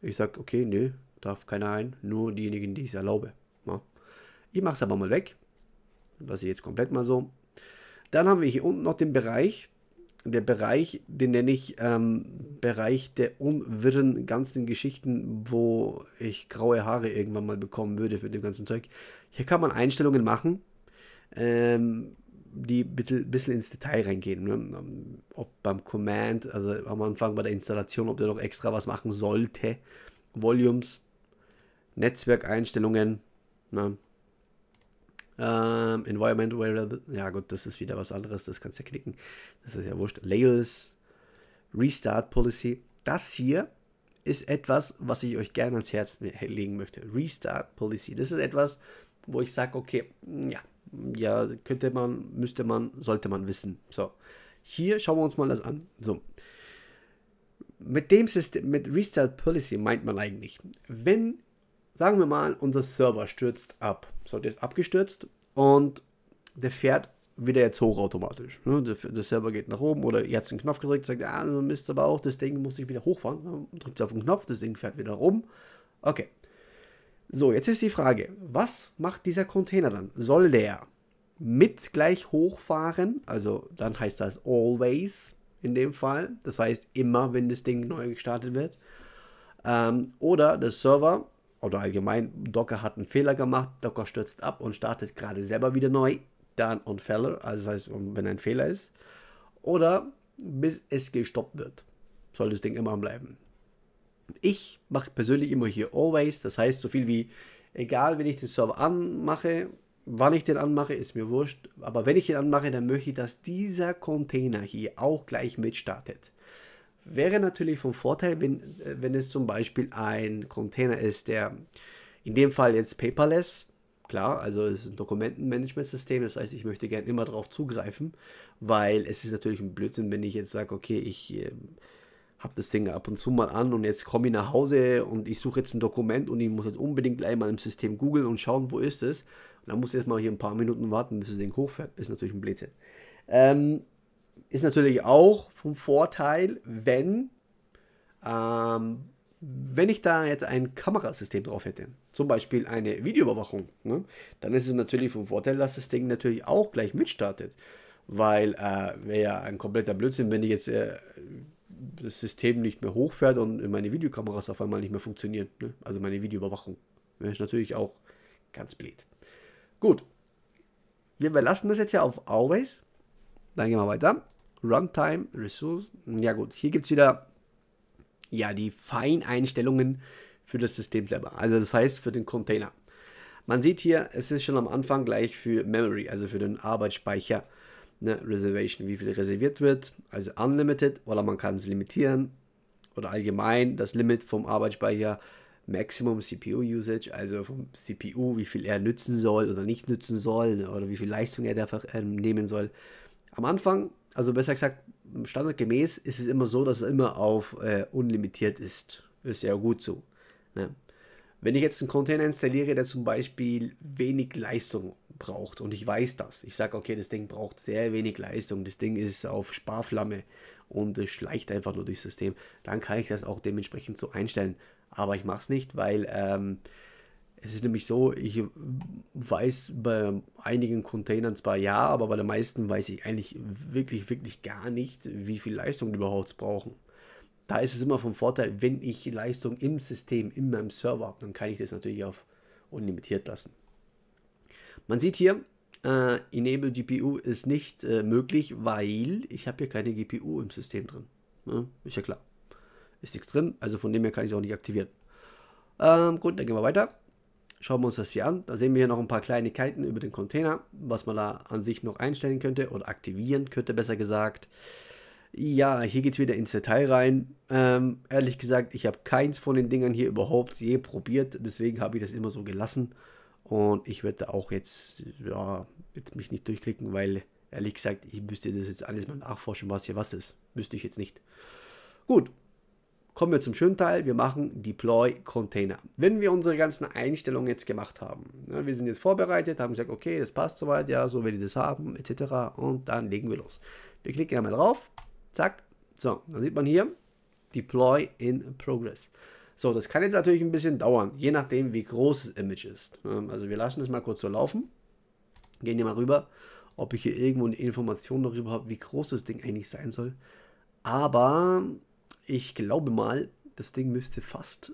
ich sage, okay, nö, darf keiner ein, nur diejenigen, die ne? ich es erlaube. Ja. Ich mache es aber mal weg. Lasse ich jetzt komplett mal so. Dann haben wir hier unten noch den Bereich. Der Bereich, den nenne ich ähm, Bereich der unwirren ganzen Geschichten, wo ich graue Haare irgendwann mal bekommen würde mit dem ganzen Zeug. Hier kann man Einstellungen machen. Ähm, die ein bisschen, bisschen ins Detail reingehen. Ne? Ähm, ob beim Command, also am Anfang bei der Installation, ob der noch extra was machen sollte. Volumes, Netzwerkeinstellungen, ne? ähm, Environment Variable, ja gut, das ist wieder was anderes, das kannst du ja klicken. Das ist ja wurscht. Layers, Restart Policy. Das hier ist etwas, was ich euch gerne ans Herz legen möchte. Restart Policy. Das ist etwas, wo ich sage, okay, ja, ja, könnte man, müsste man, sollte man wissen. So, hier schauen wir uns mal das an. So, mit dem System, mit Restart Policy meint man eigentlich, wenn, sagen wir mal, unser Server stürzt ab, so, der ist abgestürzt und der fährt wieder jetzt hoch automatisch. Ne? Der, der, Server geht nach oben oder ihr habt einen Knopf gedrückt, sagt, ah, Mist, aber auch das Ding muss sich wieder hochfahren. Ne, drückt auf den Knopf, das Ding fährt wieder rum. Okay, so, jetzt ist die Frage, was macht dieser Container dann? Soll der mit gleich hochfahren? Also dann heißt das always in dem Fall. Das heißt immer, wenn das Ding neu gestartet wird. Ähm, oder der Server oder allgemein Docker hat einen Fehler gemacht, Docker stürzt ab und startet gerade selber wieder neu. Dann on Failure, also das heißt, wenn ein Fehler ist. Oder bis es gestoppt wird, soll das Ding immer bleiben. Ich mache persönlich immer hier always, das heißt so viel wie, egal wenn ich den Server anmache, wann ich den anmache, ist mir wurscht, aber wenn ich den anmache, dann möchte ich, dass dieser Container hier auch gleich mit startet. Wäre natürlich vom Vorteil, wenn, äh, wenn es zum Beispiel ein Container ist, der in dem Fall jetzt paperless, klar, also es ist ein Dokumentenmanagementsystem, das heißt, ich möchte gern immer darauf zugreifen, weil es ist natürlich ein Blödsinn, wenn ich jetzt sage, okay, ich äh, habe das Ding ab und zu mal an und jetzt komme ich nach Hause und ich suche jetzt ein Dokument und ich muss jetzt unbedingt gleich mal im System googeln und schauen, wo ist es. Und dann muss ich erstmal hier ein paar Minuten warten, bis das Ding hochfährt. Ist natürlich ein Blödsinn. Ähm, ist natürlich auch vom Vorteil, wenn, ähm, wenn ich da jetzt ein Kamerasystem drauf hätte, zum Beispiel eine Videoüberwachung, ne, dann ist es natürlich vom Vorteil, dass das Ding natürlich auch gleich mitstartet. Weil äh, wäre ja ein kompletter Blödsinn, wenn ich jetzt äh, das System nicht mehr hochfährt und meine Videokameras auf einmal nicht mehr funktionieren. Ne? Also meine Videoüberwachung. Wäre ich natürlich auch ganz blöd. Gut. Wir belassen das jetzt ja auf Always. Dann gehen wir weiter. Runtime, Resource. Ja gut, hier gibt es wieder ja, die Feineinstellungen für das System selber. Also das heißt für den Container. Man sieht hier, es ist schon am Anfang gleich für Memory, also für den Arbeitsspeicher ne, Reservation, wie viel reserviert wird, also unlimited oder man kann es limitieren oder allgemein das Limit vom Arbeitsspeicher, Maximum CPU Usage, also vom CPU, wie viel er nützen soll oder nicht nützen soll ne, oder wie viel Leistung er dafür äh, nehmen soll. Am Anfang, also besser gesagt, standardgemäß ist es immer so, dass es immer auf äh, unlimitiert ist. Ist ja gut so. Ne? Wenn ich jetzt einen Container installiere, der zum Beispiel wenig Leistung braucht. Und ich weiß das. Ich sage, okay, das Ding braucht sehr wenig Leistung. Das Ding ist auf Sparflamme und es schleicht einfach nur durchs System. Dann kann ich das auch dementsprechend so einstellen. Aber ich mache es nicht, weil ähm, es ist nämlich so, ich weiß bei einigen Containern zwar ja, aber bei den meisten weiß ich eigentlich wirklich, wirklich gar nicht, wie viel Leistung die überhaupt brauchen da ist es immer vom Vorteil, wenn ich Leistung im System, in meinem Server habe, dann kann ich das natürlich auf unlimitiert lassen. Man sieht hier, äh, Enable GPU ist nicht äh, möglich, weil ich habe hier keine GPU im System drin. Ja, ist ja klar. Ist nichts drin, also von dem her kann ich es auch nicht aktivieren. Ähm, gut, dann gehen wir weiter. Schauen wir uns das hier an. Da sehen wir hier noch ein paar Kleinigkeiten über den Container, was man da an sich noch einstellen könnte oder aktivieren könnte, besser gesagt. Ja, hier geht es wieder ins Detail rein. Ähm, ehrlich gesagt, ich habe keins von den Dingern hier überhaupt je probiert, deswegen habe ich das immer so gelassen. Und ich werde auch jetzt, ja, jetzt mich nicht durchklicken, weil ehrlich gesagt, ich müsste das jetzt alles mal nachforschen, was hier was ist. Wüsste ich jetzt nicht. Gut, kommen wir zum schönen Teil. Wir machen Deploy Container. Wenn wir unsere ganzen Einstellungen jetzt gemacht haben, ne, wir sind jetzt vorbereitet, haben gesagt, okay, das passt soweit, ja, so werde ich das haben, etc. Und dann legen wir los. Wir klicken einmal drauf, zack, so, dann sieht man hier Deploy in Progress. So, das kann jetzt natürlich ein bisschen dauern, je nachdem, wie groß das Image ist. Ähm, also wir lassen es mal kurz so laufen. Gehen hier mal rüber, ob ich hier irgendwo eine Information darüber habe, wie groß das Ding eigentlich sein soll. Aber ich glaube mal, das Ding müsste fast,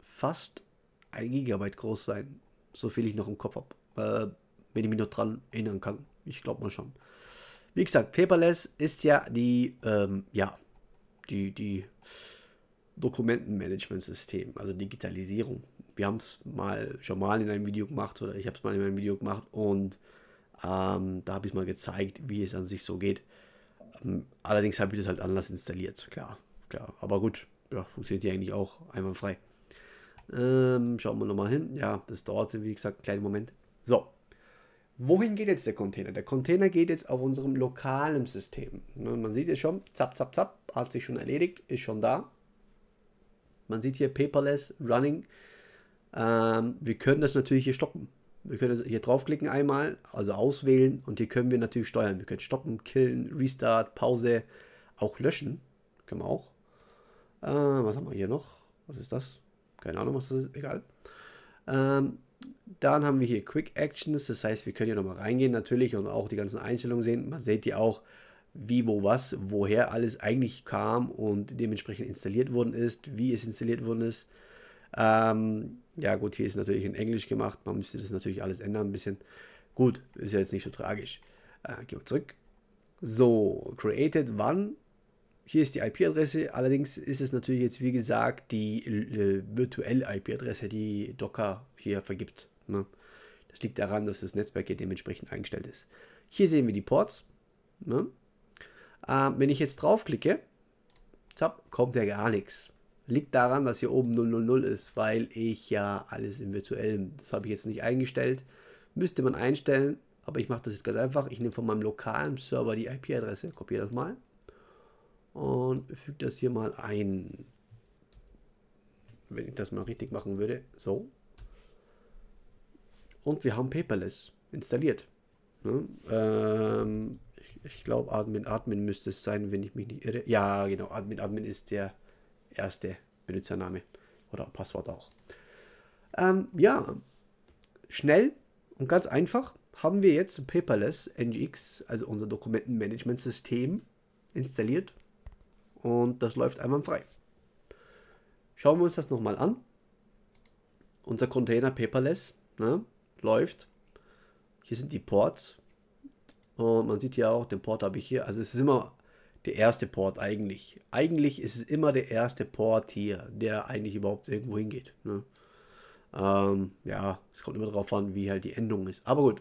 fast 1 Gigabyte groß sein. So viel ich noch im Kopf habe. Äh, wenn ich mich noch dran erinnern kann. Ich glaube mal schon. Wie gesagt, Paperless ist ja die, ähm, ja, die, die, Dokumentenmanagementsystem, also Digitalisierung. Wir haben es mal schon mal in einem Video gemacht oder ich habe es mal in einem Video gemacht und ähm, da habe ich mal gezeigt, wie es an sich so geht. Ähm, allerdings habe ich das halt anders installiert, klar, klar. Aber gut, ja, funktioniert hier eigentlich auch einwandfrei. Ähm, schauen wir nochmal hin. Ja, das dauert, wie gesagt, einen kleinen Moment. So, wohin geht jetzt der Container? Der Container geht jetzt auf unserem lokalen System. Ne, man sieht es schon, zap, zap, zap, hat sich schon erledigt, ist schon da. Man sieht hier Paperless Running. Ähm, wir können das natürlich hier stoppen. Wir können hier draufklicken einmal, also auswählen und hier können wir natürlich steuern. Wir können stoppen, killen, Restart, Pause, auch löschen. Können wir auch. Äh, was haben wir hier noch? Was ist das? Keine Ahnung, was das ist. Egal. Ähm, dann haben wir hier Quick Actions, das heißt, wir können hier nochmal reingehen natürlich und auch die ganzen Einstellungen sehen. Man sieht hier auch, wie, wo, was, woher alles eigentlich kam und dementsprechend installiert worden ist, wie es installiert worden ist. Ähm, ja gut, hier ist natürlich in Englisch gemacht, man müsste das natürlich alles ändern ein bisschen. Gut, ist ja jetzt nicht so tragisch. Äh, gehen wir zurück. So, created one. Hier ist die IP-Adresse, allerdings ist es natürlich jetzt wie gesagt die äh, virtuelle IP-Adresse, die Docker hier vergibt. Ne? Das liegt daran, dass das Netzwerk hier dementsprechend eingestellt ist. Hier sehen wir die Ports. Ne? Ähm, wenn ich jetzt draufklicke, zapp, kommt ja gar nichts. Liegt daran, dass hier oben 000 ist, weil ich ja alles im virtuellen, das habe ich jetzt nicht eingestellt. Müsste man einstellen, aber ich mache das jetzt ganz einfach. Ich nehme von meinem lokalen Server die IP-Adresse, kopiere das mal und füge das hier mal ein. Wenn ich das mal richtig machen würde, so. Und wir haben Paperless installiert. Ne? Ähm, ich glaube, Admin, Admin müsste es sein, wenn ich mich nicht irre. Ja, genau, Admin, Admin ist der erste Benutzername oder Passwort auch. Ähm, ja, schnell und ganz einfach haben wir jetzt Paperless NGX, also unser Dokumentenmanagementsystem, installiert und das läuft einwandfrei. Schauen wir uns das nochmal an. Unser Container Paperless ne, läuft. Hier sind die Ports. Und man sieht ja auch, den Port habe ich hier. Also es ist immer der erste Port eigentlich. Eigentlich ist es immer der erste Port hier, der eigentlich überhaupt irgendwo hingeht. Ne? Ähm, ja, es kommt immer darauf an, wie halt die Endung ist. Aber gut,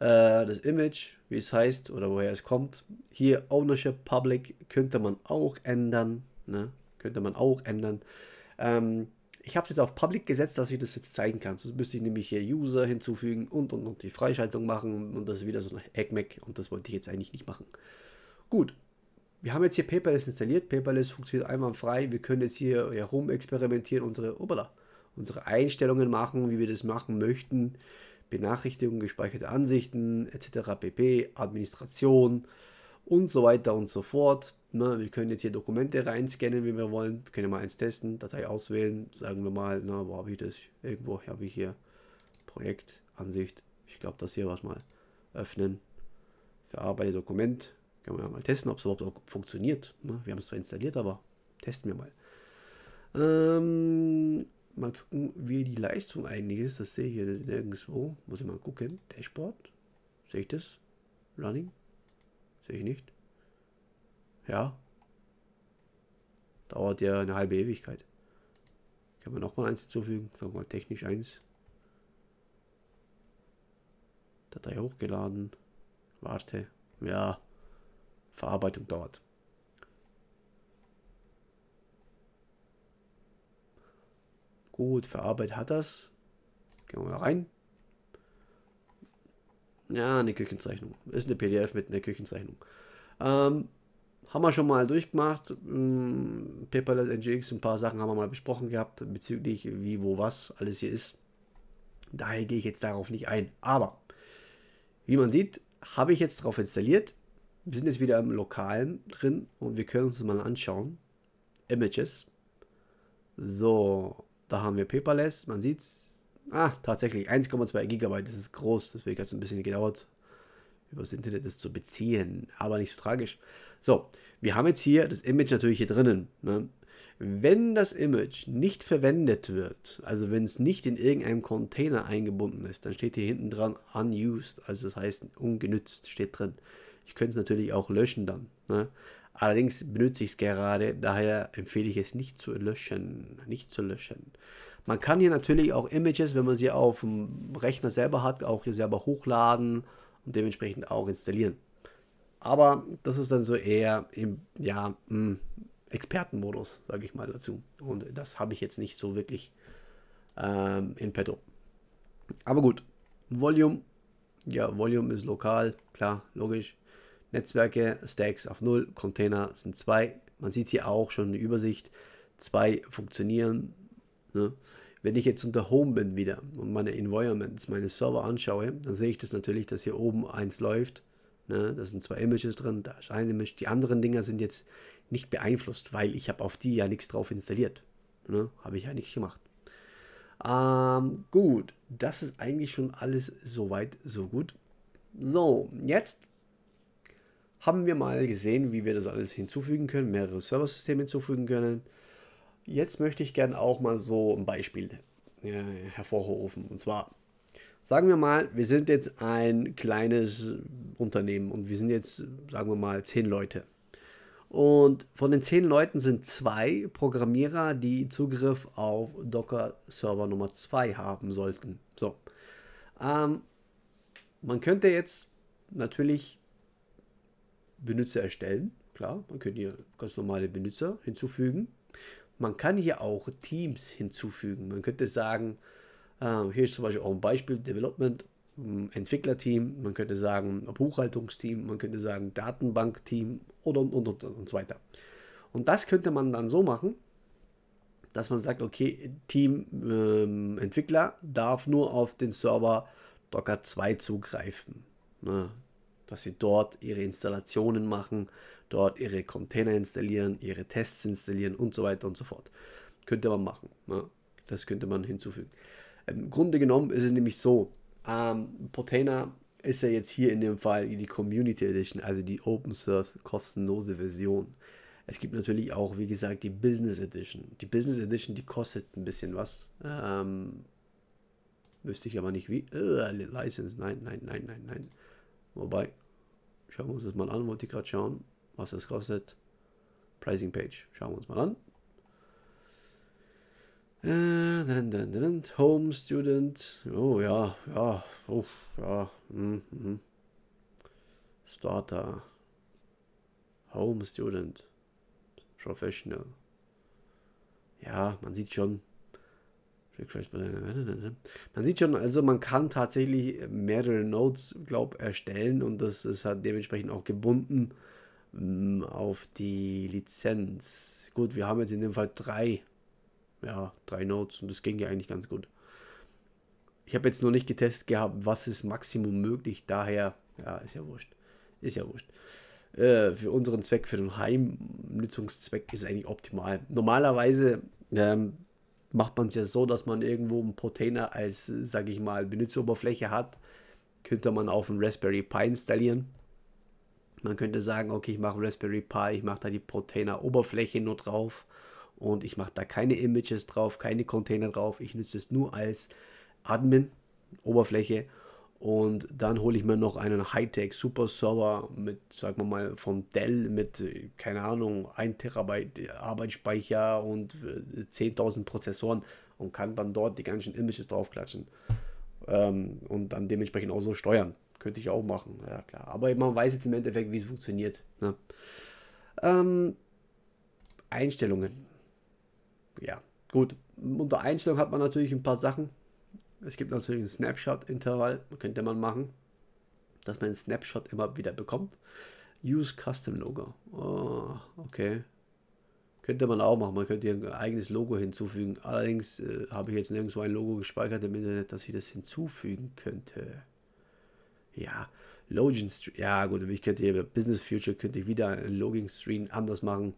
äh, das Image, wie es heißt oder woher es kommt. Hier Ownership Public könnte man auch ändern. Ne? Könnte man auch ändern. Ähm, ich habe es jetzt auf Public gesetzt, dass ich das jetzt zeigen kann. Sonst müsste ich nämlich hier User hinzufügen und und und die Freischaltung machen und das ist wieder so ein Hackmack und das wollte ich jetzt eigentlich nicht machen. Gut, wir haben jetzt hier Paperless installiert. Paperless funktioniert einwandfrei. Wir können jetzt hier herum experimentieren, unsere, obala, unsere Einstellungen machen, wie wir das machen möchten. Benachrichtigungen, gespeicherte Ansichten etc. pp. Administration und so weiter und so fort. Na, ne, wir können jetzt hier Dokumente reinscannen, wenn wir wollen. Wir können mal eins testen, Datei auswählen. Sagen wir mal, na, wo habe ich das? Irgendwo habe ich hier Projekt, Ansicht. Ich glaube, das hier was mal öffnen. Verarbeite Dokument. Können wir mal testen, ob es überhaupt funktioniert. Na, ne, wir haben es zwar installiert, aber testen wir mal. Ähm, mal gucken, wie die Leistung eigentlich ist. Das sehe ich hier nirgendwo. Muss ich mal gucken. Dashboard. Sehe ich das? Running. Sehe ich nicht. Ja. Dauert ja eine halbe Ewigkeit. Kann man nochmal eins hinzufügen. Sagen wir mal technisch eins. Datei hochgeladen. Warte. Ja. Verarbeitung dauert. Gut, verarbeitet hat das. Gehen wir mal rein. Ja, eine Küchenzeichnung. Ist eine PDF mit einer Küchenzeichnung. Ähm, haben wir schon mal durchgemacht. Ähm, mm, Paperless NGX, ein paar Sachen haben wir mal besprochen gehabt bezüglich wie, wo, was alles hier ist. Daher gehe ich jetzt darauf nicht ein. Aber wie man sieht, habe ich jetzt drauf installiert. Wir sind jetzt wieder im Lokalen drin und wir können uns das mal anschauen. Images. So, da haben wir Paperless, man sieht es. Ah, tatsächlich, 1,2 Gigabyte, das ist groß, deswegen hat es ein bisschen gedauert, übers Internet das zu beziehen, aber nicht so tragisch. So, wir haben jetzt hier das Image natürlich hier drinnen. Ne? Wenn das Image nicht verwendet wird, also wenn es nicht in irgendeinem Container eingebunden ist, dann steht hier hinten dran unused, also das heißt ungenützt steht drin. Ich könnte es natürlich auch löschen dann. Ne? Allerdings benutze ich es gerade, daher empfehle ich es nicht zu löschen, nicht zu löschen. Man kann hier natürlich auch Images, wenn man sie auf dem Rechner selber hat, auch hier selber hochladen und dementsprechend auch installieren. Aber das ist dann so eher im ja, hm, Expertenmodus, sage ich mal dazu. Und das habe ich jetzt nicht so wirklich ähm, in petto. Aber gut, Volume, ja, Volume ist lokal, klar, logisch. Netzwerke, Stacks auf 0, Container sind 2. Man sieht hier auch schon eine Übersicht. Zwei funktionieren, Ne? Wenn ich jetzt unter Home bin wieder und meine Environments, meine Server anschaue, dann sehe ich das natürlich, dass hier oben eins läuft. Ne? Da sind zwei Images drin, da ist ein Image. Die anderen Dinger sind jetzt nicht beeinflusst, weil ich habe auf die ja nichts drauf installiert. Ne? Habe ich ja nichts gemacht. Ähm, gut, das ist eigentlich schon alles soweit so gut. So, jetzt haben wir mal gesehen, wie wir das alles hinzufügen können, mehrere Serversysteme hinzufügen können. Jetzt möchte ich gerne auch mal so ein Beispiel äh, hervorrufen. Und zwar, sagen wir mal, wir sind jetzt ein kleines Unternehmen und wir sind jetzt, sagen wir mal, zehn Leute. Und von den zehn Leuten sind zwei Programmierer, die Zugriff auf Docker Server Nummer 2 haben sollten. So. Ähm, man könnte jetzt natürlich Benutzer erstellen. Klar, man könnte hier ganz normale Benutzer hinzufügen. Man kann hier auch Teams hinzufügen. Man könnte sagen, äh, hier ist zum Beispiel auch ein Beispiel, Development, mm, Entwicklerteam, man könnte sagen Buchhaltungsteam, man könnte sagen Datenbankteam oder und, und, und, und so weiter. Und das könnte man dann so machen, dass man sagt, okay, Team ähm, Entwickler darf nur auf den Server Docker 2 zugreifen. Ne? Dass sie dort ihre Installationen machen, dort ihre Container installieren, ihre Tests installieren und so weiter und so fort. Könnte man machen. Ja, ne? das könnte man hinzufügen. Ähm, Im Grunde genommen ist es nämlich so, ähm, Portainer ist ja jetzt hier in dem Fall die Community Edition, also die Open Source kostenlose Version. Es gibt natürlich auch, wie gesagt, die Business Edition. Die Business Edition, die kostet ein bisschen was. Ähm, wüsste ich aber nicht wie. Äh, License, nein, nein, nein, nein, nein. Wobei, schauen wir uns das mal an, wollte ich gerade schauen was das kostet. Pricing Page, schauen wir uns mal an. Äh, dann, dann, dann, Home Student, oh ja, ja, oh, ja, mhm, mhm. Starter, Home Student, Professional. Ja, man sieht schon, man sieht schon, also man kann tatsächlich mehrere Nodes, glaube erstellen und das ist halt dementsprechend auch gebunden ähm, auf die Lizenz. Gut, wir haben jetzt in dem Fall drei, ja, drei Nodes und das ging ja eigentlich ganz gut. Ich habe jetzt noch nicht getestet gehabt, was ist Maximum möglich, daher, ja, ist ja wurscht. Ist ja wurscht. Äh, für unseren Zweck, für den Heimnutzungszweck ist eigentlich optimal. Normalerweise ähm, macht man es ja so, dass man irgendwo einen Portainer als, sage ich mal, Benutzeroberfläche hat. Könnte man auf einen Raspberry Pi installieren man könnte sagen, okay, ich mache Raspberry Pi, ich mache da die Container Oberfläche nur drauf und ich mache da keine Images drauf, keine Container drauf. Ich nutze es nur als Admin Oberfläche und dann hole ich mir noch einen Hightech Super Server mit, sagen wir mal, von Dell mit, keine Ahnung, 1 Terabyte Arbeitsspeicher und 10.000 äh, Prozessoren und kann dann dort die ganzen Images draufklatschen ähm, und dann dementsprechend auch so steuern. Könnte ich auch machen, ja klar. Aber man weiß jetzt im Endeffekt, wie es funktioniert. Ne? Ähm, Einstellungen. Ja, gut. Unter Einstellungen hat man natürlich ein paar Sachen. Es gibt natürlich einen Snapshot-Intervall, könnte man machen, dass man einen Snapshot immer wieder bekommt. Use Custom Logo. Oh, okay. Könnte man auch machen. Man könnte hier ein eigenes Logo hinzufügen. Allerdings äh, habe ich jetzt nirgendwo ein Logo gespeichert im Internet, dass ich das hinzufügen könnte. Ja, Login Stream. Ja, gut, ich könnte hier Business Future könnte ich wieder einen Login Stream anders machen.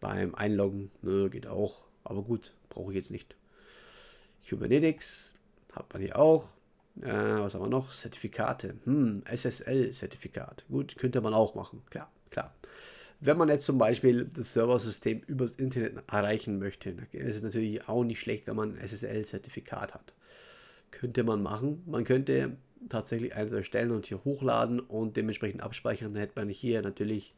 Beim Einloggen, ne, geht auch. Aber gut, brauche ich jetzt nicht. Kubernetes hat man hier auch. Äh, was haben wir noch? Zertifikate. Hm, SSL-Zertifikat. Gut, könnte man auch machen. Klar, klar. Wenn man jetzt zum Beispiel das Serversystem übers Internet erreichen möchte, ist es natürlich auch nicht schlecht, wenn man ein SSL-Zertifikat hat. Könnte man machen. Man könnte tatsächlich eins erstellen und hier hochladen und dementsprechend abspeichern, dann hätte man hier natürlich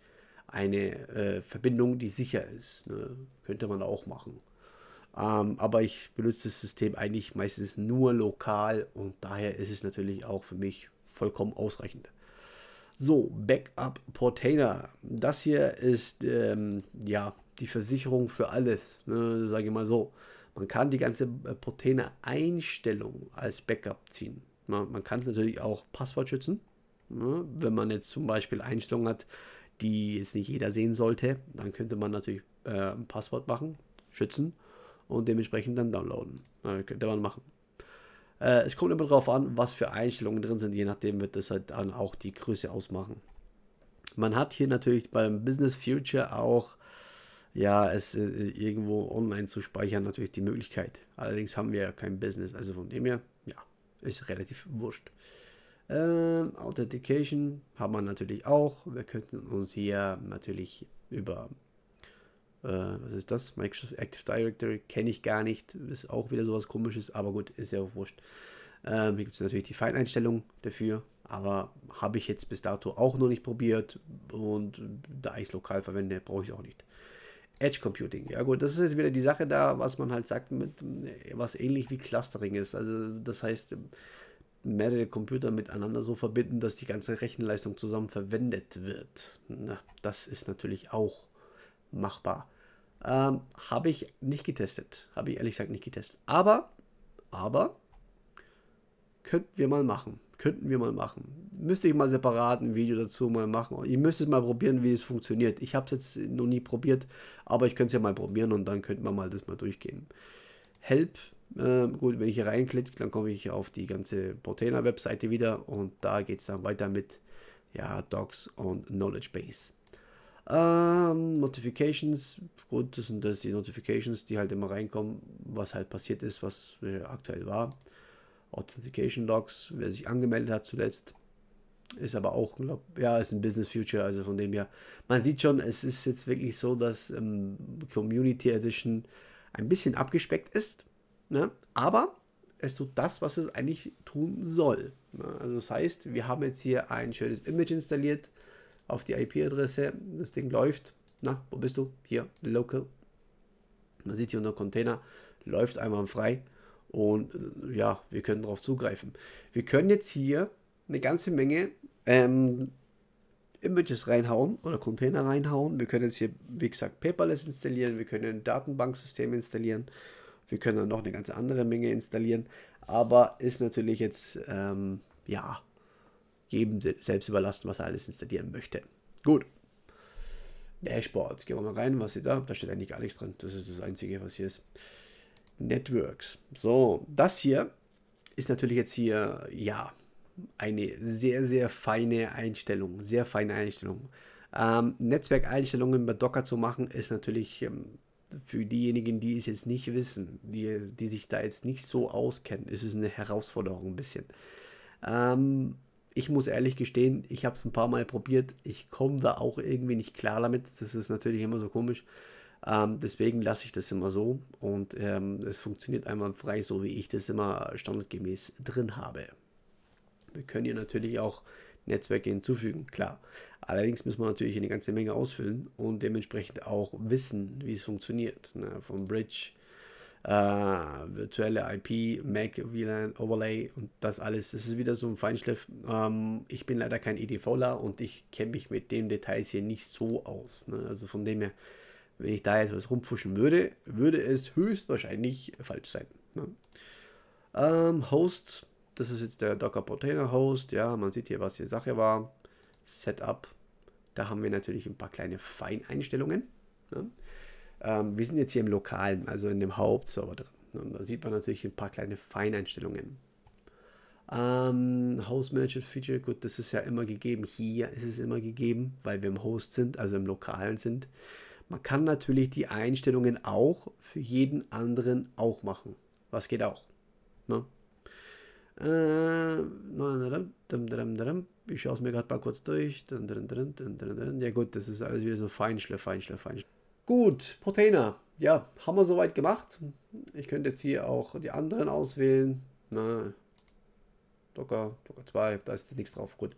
eine äh, Verbindung, die sicher ist. Ne? Könnte man auch machen. Ähm, aber ich benutze das System eigentlich meistens nur lokal und daher ist es natürlich auch für mich vollkommen ausreichend. So, Backup Portainer. Das hier ist ähm, ja die Versicherung für alles, ne? sage ich mal so. Man kann die ganze äh, Portainer-Einstellung als Backup ziehen. Man, man kann es natürlich auch Passwort schützen. Ne? Wenn man jetzt zum Beispiel Einstellungen hat, die jetzt nicht jeder sehen sollte, dann könnte man natürlich äh, ein Passwort machen, schützen und dementsprechend dann downloaden. Äh, könnte man machen. Äh, es kommt immer darauf an, was für Einstellungen drin sind. Je nachdem wird das halt dann auch die Größe ausmachen. Man hat hier natürlich beim Business Future auch, ja, es äh, irgendwo online zu speichern, natürlich die Möglichkeit. Allerdings haben wir ja kein Business, also von dem her ist relativ wurscht. Ähm, Authentication haben wir natürlich auch. Wir könnten uns hier natürlich über, äh, was ist das? Microsoft Active Directory kenne ich gar nicht. Ist auch wieder sowas komisches, aber gut, ist ja auch wurscht. Ähm, hier gibt es natürlich die Feineinstellung dafür, aber habe ich jetzt bis dato auch noch nicht probiert und da ich es lokal verwende, brauche ich es auch nicht. Edge Computing. Ja gut, das ist jetzt wieder die Sache da, was man halt sagt, mit, was ähnlich wie Clustering ist. Also das heißt, mehrere Computer miteinander so verbinden, dass die ganze Rechenleistung zusammen verwendet wird. Na, das ist natürlich auch machbar. Ähm, Habe ich nicht getestet. Habe ich ehrlich gesagt nicht getestet. Aber, aber, könnten wir mal machen. Könnten wir mal machen. Müsste ich mal separat ein Video dazu mal machen. Ihr müsst es mal probieren, wie es funktioniert. Ich habe es jetzt noch nie probiert, aber ich könnte es ja mal probieren und dann könnten wir mal das mal durchgehen. Help, äh, gut, wenn ich hier reinklicke, dann komme ich auf die ganze Portainer-Webseite wieder und da geht es dann weiter mit ja, Docs und Knowledge Base. Ähm, Notifications, gut, das sind das die Notifications, die halt immer reinkommen, was halt passiert ist, was äh, aktuell war. Authentication Logs, wer sich angemeldet hat zuletzt. Ist aber auch, glaub, ja, ist ein Business Future, also von dem her. Man sieht schon, es ist jetzt wirklich so, dass ähm, Community Edition ein bisschen abgespeckt ist. Ne? Aber es tut das, was es eigentlich tun soll. Ne? Also das heißt, wir haben jetzt hier ein schönes Image installiert auf die IP-Adresse. Das Ding läuft. Na, wo bist du? Hier, local. Man sieht hier unter Container, läuft einmal frei. Und äh, ja, wir können darauf zugreifen. Wir können jetzt hier eine ganze Menge ähm, Images reinhauen oder Container reinhauen. Wir können jetzt hier, wie gesagt, Paperless installieren. Wir können ein Datenbanksystem installieren. Wir können dann noch eine ganze andere Menge installieren. Aber ist natürlich jetzt, ähm, ja, jedem selbst überlassen, was er alles installieren möchte. Gut. Dashboard. Gehen wir mal rein, was ihr da habt. Da steht eigentlich gar nichts drin. Das ist das Einzige, was hier ist. Networks. So, das hier ist natürlich jetzt hier, ja, eine sehr, sehr feine Einstellung. Sehr feine Einstellung. Ähm, Netzwerkeinstellungen bei Docker zu machen, ist natürlich ähm, für diejenigen, die es jetzt nicht wissen, die, die sich da jetzt nicht so auskennen, ist es eine Herausforderung ein bisschen. Ähm, ich muss ehrlich gestehen, ich habe es ein paar Mal probiert. Ich komme da auch irgendwie nicht klar damit. Das ist natürlich immer so komisch. Ähm, deswegen lasse ich das immer so und ähm, es ähm, funktioniert frei, so wie ich das immer standardgemäß drin habe. Wir können hier natürlich auch Netzwerke hinzufügen, klar. Allerdings müssen wir natürlich eine ganze Menge ausfüllen und dementsprechend auch wissen, wie es funktioniert. Ne? Vom Bridge, äh, virtuelle IP, Mac, WLAN, Overlay und das alles. Das ist wieder so ein Feinschliff. Ähm, ich bin leider kein EDVler und ich kenne mich mit den Details hier nicht so aus. Ne? Also von dem her wenn ich da jetzt was rumpfuschen würde, würde es höchstwahrscheinlich falsch sein. Ne? Ähm, Hosts, das ist jetzt der Docker Container Host. Ja, man sieht hier, was die Sache war. Setup, da haben wir natürlich ein paar kleine Feineinstellungen. Ne? Ähm, wir sind jetzt hier im lokalen, also in dem Hauptserver drin. Ne? Und da sieht man natürlich ein paar kleine Feineinstellungen. Ähm, Host Manager Feature, gut, das ist ja immer gegeben. Hier ist es immer gegeben, weil wir im Host sind, also im Lokalen sind. Man kann natürlich die Einstellungen auch für jeden anderen auch machen. Was geht auch? Ne? Äh, ich schaue es mir gerade mal kurz durch. Ja gut, das ist alles wieder so Feinschliff, Feinschliff, Feinschliff. Gut, Proteiner. Ja, haben wir soweit gemacht. Ich könnte jetzt hier auch die anderen auswählen. Na, Docker, Docker 2, da ist nichts drauf. Gut.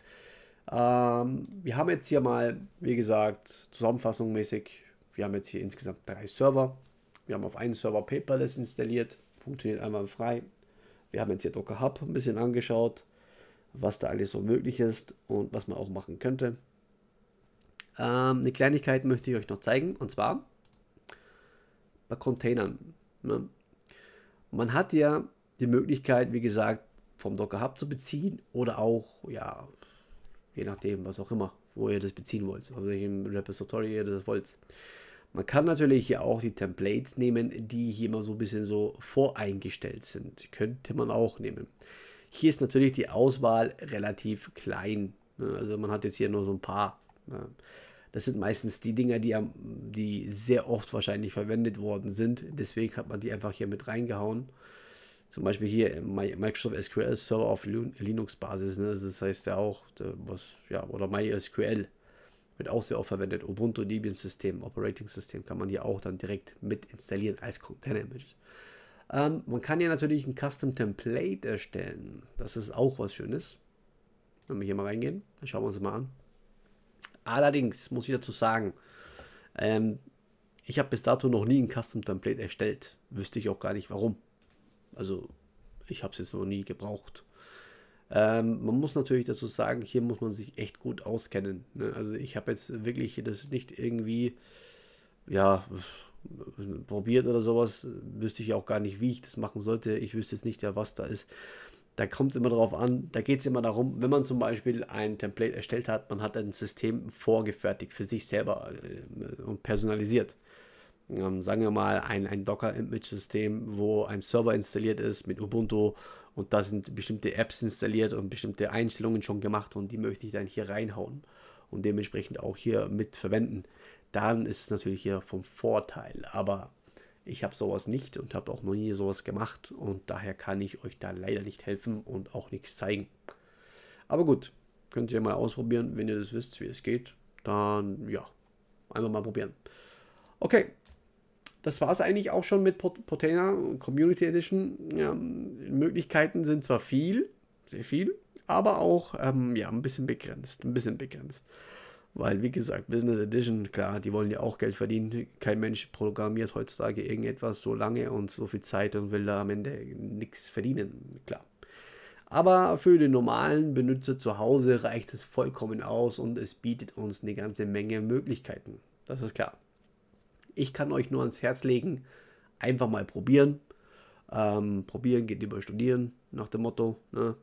Ähm, wir haben jetzt hier mal, wie gesagt, zusammenfassungsmäßig wir haben jetzt hier insgesamt drei Server. Wir haben auf einen Server Paperless installiert, funktioniert einmal frei. Wir haben jetzt hier Docker Hub ein bisschen angeschaut, was da alles so möglich ist und was man auch machen könnte. Ähm, eine Kleinigkeit möchte ich euch noch zeigen und zwar bei Containern. Ne? Man hat ja die Möglichkeit, wie gesagt, vom Docker Hub zu beziehen oder auch, ja, je nachdem, was auch immer, wo ihr das beziehen wollt, auf also welchem Repository ihr das wollt. Man kann natürlich hier auch die Templates nehmen, die hier immer so ein bisschen so voreingestellt sind. Könnte man auch nehmen. Hier ist natürlich die Auswahl relativ klein. Ne, also man hat jetzt hier nur so ein paar. Ne. Das sind meistens die Dinger, die, die sehr oft wahrscheinlich verwendet worden sind. Deswegen hat man die einfach hier mit reingehauen. Zum Beispiel hier Microsoft SQL Server auf Linux-Basis. Ne? Das heißt ja auch, äh, was, ja, oder MySQL wird auch sehr oft verwendet. Ubuntu Debian-System, Operating-System kann man hier auch dann direkt mit installieren als Container-Images. Ähm, man kann ja natürlich ein Custom-Template erstellen. Das ist auch was Schönes. Wenn wir hier mal reingehen, dann schauen wir uns mal an. Allerdings muss ich dazu sagen, ähm, ich habe bis dato noch nie ein Custom-Template erstellt. Wüsste ich auch gar nicht warum. Also ich habe es jetzt noch nie gebraucht. Ähm, man muss natürlich dazu sagen, hier muss man sich echt gut auskennen. Ne? Also ich habe jetzt wirklich das nicht irgendwie, ja, probiert oder sowas. Wüsste ich auch gar nicht, wie ich das machen sollte. Ich wüsste jetzt nicht, ja, was da ist. Da kommt es immer darauf an, da geht es immer darum, wenn man zum Beispiel ein Template erstellt hat, man hat ein System vorgefertigt für sich selber äh, und personalisiert ähm, sagen wir mal, ein, ein Docker-Image-System, wo ein Server installiert ist mit Ubuntu und da sind bestimmte Apps installiert und bestimmte Einstellungen schon gemacht und die möchte ich dann hier reinhauen und dementsprechend auch hier mit verwenden. Dann ist es natürlich hier vom Vorteil, aber ich habe sowas nicht und habe auch noch nie sowas gemacht und daher kann ich euch da leider nicht helfen und auch nichts zeigen. Aber gut, könnt ihr mal ausprobieren, wenn ihr das wisst, wie es geht. Dann ja, einfach mal probieren. Okay, das war es eigentlich auch schon mit Port Portena Community Edition. Ja, Möglichkeiten sind zwar viel, sehr viel, aber auch ähm, ja, ein bisschen begrenzt. Ein bisschen begrenzt. Weil, wie gesagt, Business Edition, klar, die wollen ja auch Geld verdienen. Kein Mensch programmiert heutzutage irgendetwas so lange und so viel Zeit und will da am Ende nichts verdienen, klar. Aber für den normalen Benutzer zu Hause reicht es vollkommen aus und es bietet uns eine ganze Menge Möglichkeiten. Das ist klar. Ich kann euch nur ans Herz legen, einfach mal probieren. Ähm, probieren geht über Studieren, nach dem Motto. Ne?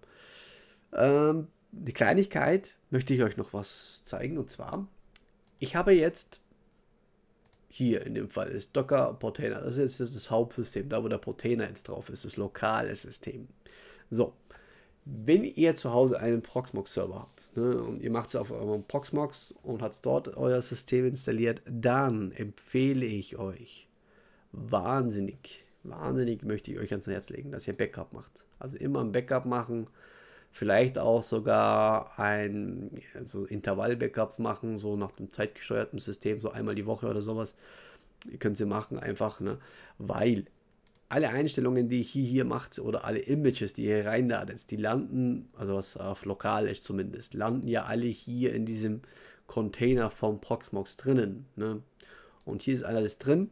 Ähm, eine Kleinigkeit möchte ich euch noch was zeigen. Und zwar, ich habe jetzt hier in dem Fall ist Docker Portainer. Das ist das Hauptsystem, da wo der Portainer jetzt drauf ist, das lokale System. So, wenn ihr zu Hause einen Proxmox-Server habt ne, und ihr macht es auf eurem Proxmox und habt dort euer System installiert, dann empfehle ich euch wahnsinnig, wahnsinnig möchte ich euch ans Herz legen, dass ihr Backup macht. Also immer ein Backup machen, vielleicht auch sogar ein so Intervall-Backups machen, so nach dem zeitgesteuerten System, so einmal die Woche oder sowas. Ihr könnt sie machen einfach, ne, weil alle Einstellungen, die ich hier, hier macht oder alle Images, die ihr reinladet, die landen, also was auf lokal ist zumindest, landen ja alle hier in diesem Container vom Proxmox drinnen. Ne? Und hier ist alles drin.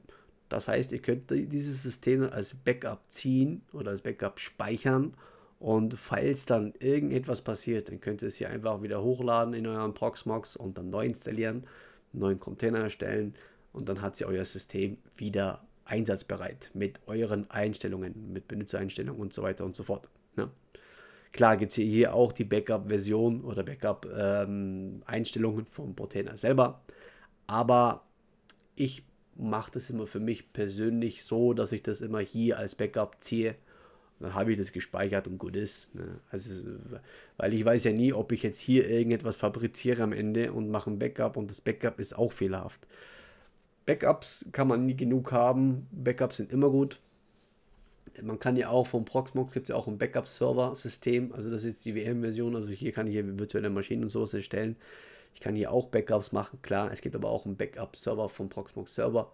Das heißt, ihr könnt dieses System als Backup ziehen oder als Backup speichern. Und falls dann irgendetwas passiert, dann könnt ihr es hier einfach wieder hochladen in euren Proxmox und dann neu installieren, einen neuen Container erstellen und dann hat sie euer System wieder einsatzbereit mit euren Einstellungen, mit Benutzereinstellungen und so weiter und so fort. Ne? Klar gibt es hier auch die Backup-Version oder Backup-Einstellungen ähm, vom Portainer selber, aber ich mache das immer für mich persönlich so, dass ich das immer hier als Backup ziehe dann habe ich das gespeichert und gut ist. Ne? Also, weil ich weiß ja nie, ob ich jetzt hier irgendetwas fabriziere am Ende und mache ein Backup und das Backup ist auch fehlerhaft. Backups kann man nie genug haben. Backups sind immer gut. Man kann ja auch vom Proxmox gibt es ja auch ein Backup-Server-System. Also das ist jetzt die WM-Version. Also hier kann ich hier virtuelle Maschinen und sowas erstellen. Ich kann hier auch Backups machen. Klar, es gibt aber auch einen Backup-Server vom Proxmox-Server.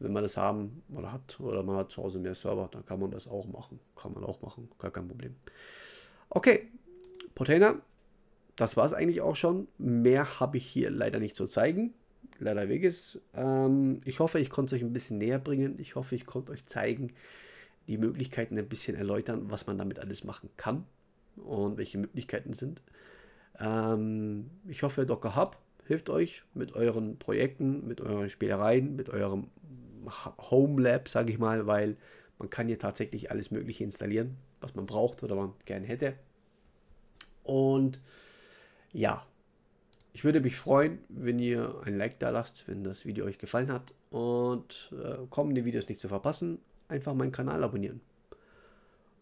Wenn man das haben oder hat oder man hat zu Hause mehr Server, dann kann man das auch machen. Kann man auch machen, gar kein Problem. Okay, Portainer, das war es eigentlich auch schon. Mehr habe ich hier leider nicht zu zeigen leider weg ist. Ähm, ich hoffe, ich konnte es euch ein bisschen näher bringen. Ich hoffe, ich konnte euch zeigen, die Möglichkeiten ein bisschen erläutern, was man damit alles machen kann und welche Möglichkeiten sind. Ähm, ich hoffe, Docker Hub hilft euch mit euren Projekten, mit euren Spielereien, mit eurem Home Lab, sage ich mal, weil man kann hier tatsächlich alles Mögliche installieren, was man braucht oder man gerne hätte. Und ja, ich würde mich freuen, wenn ihr ein Like da lasst, wenn das Video euch gefallen hat. Und äh, kommende Videos nicht zu verpassen, einfach meinen Kanal abonnieren.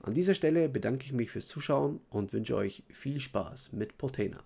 An dieser Stelle bedanke ich mich fürs Zuschauen und wünsche euch viel Spaß mit Portainer.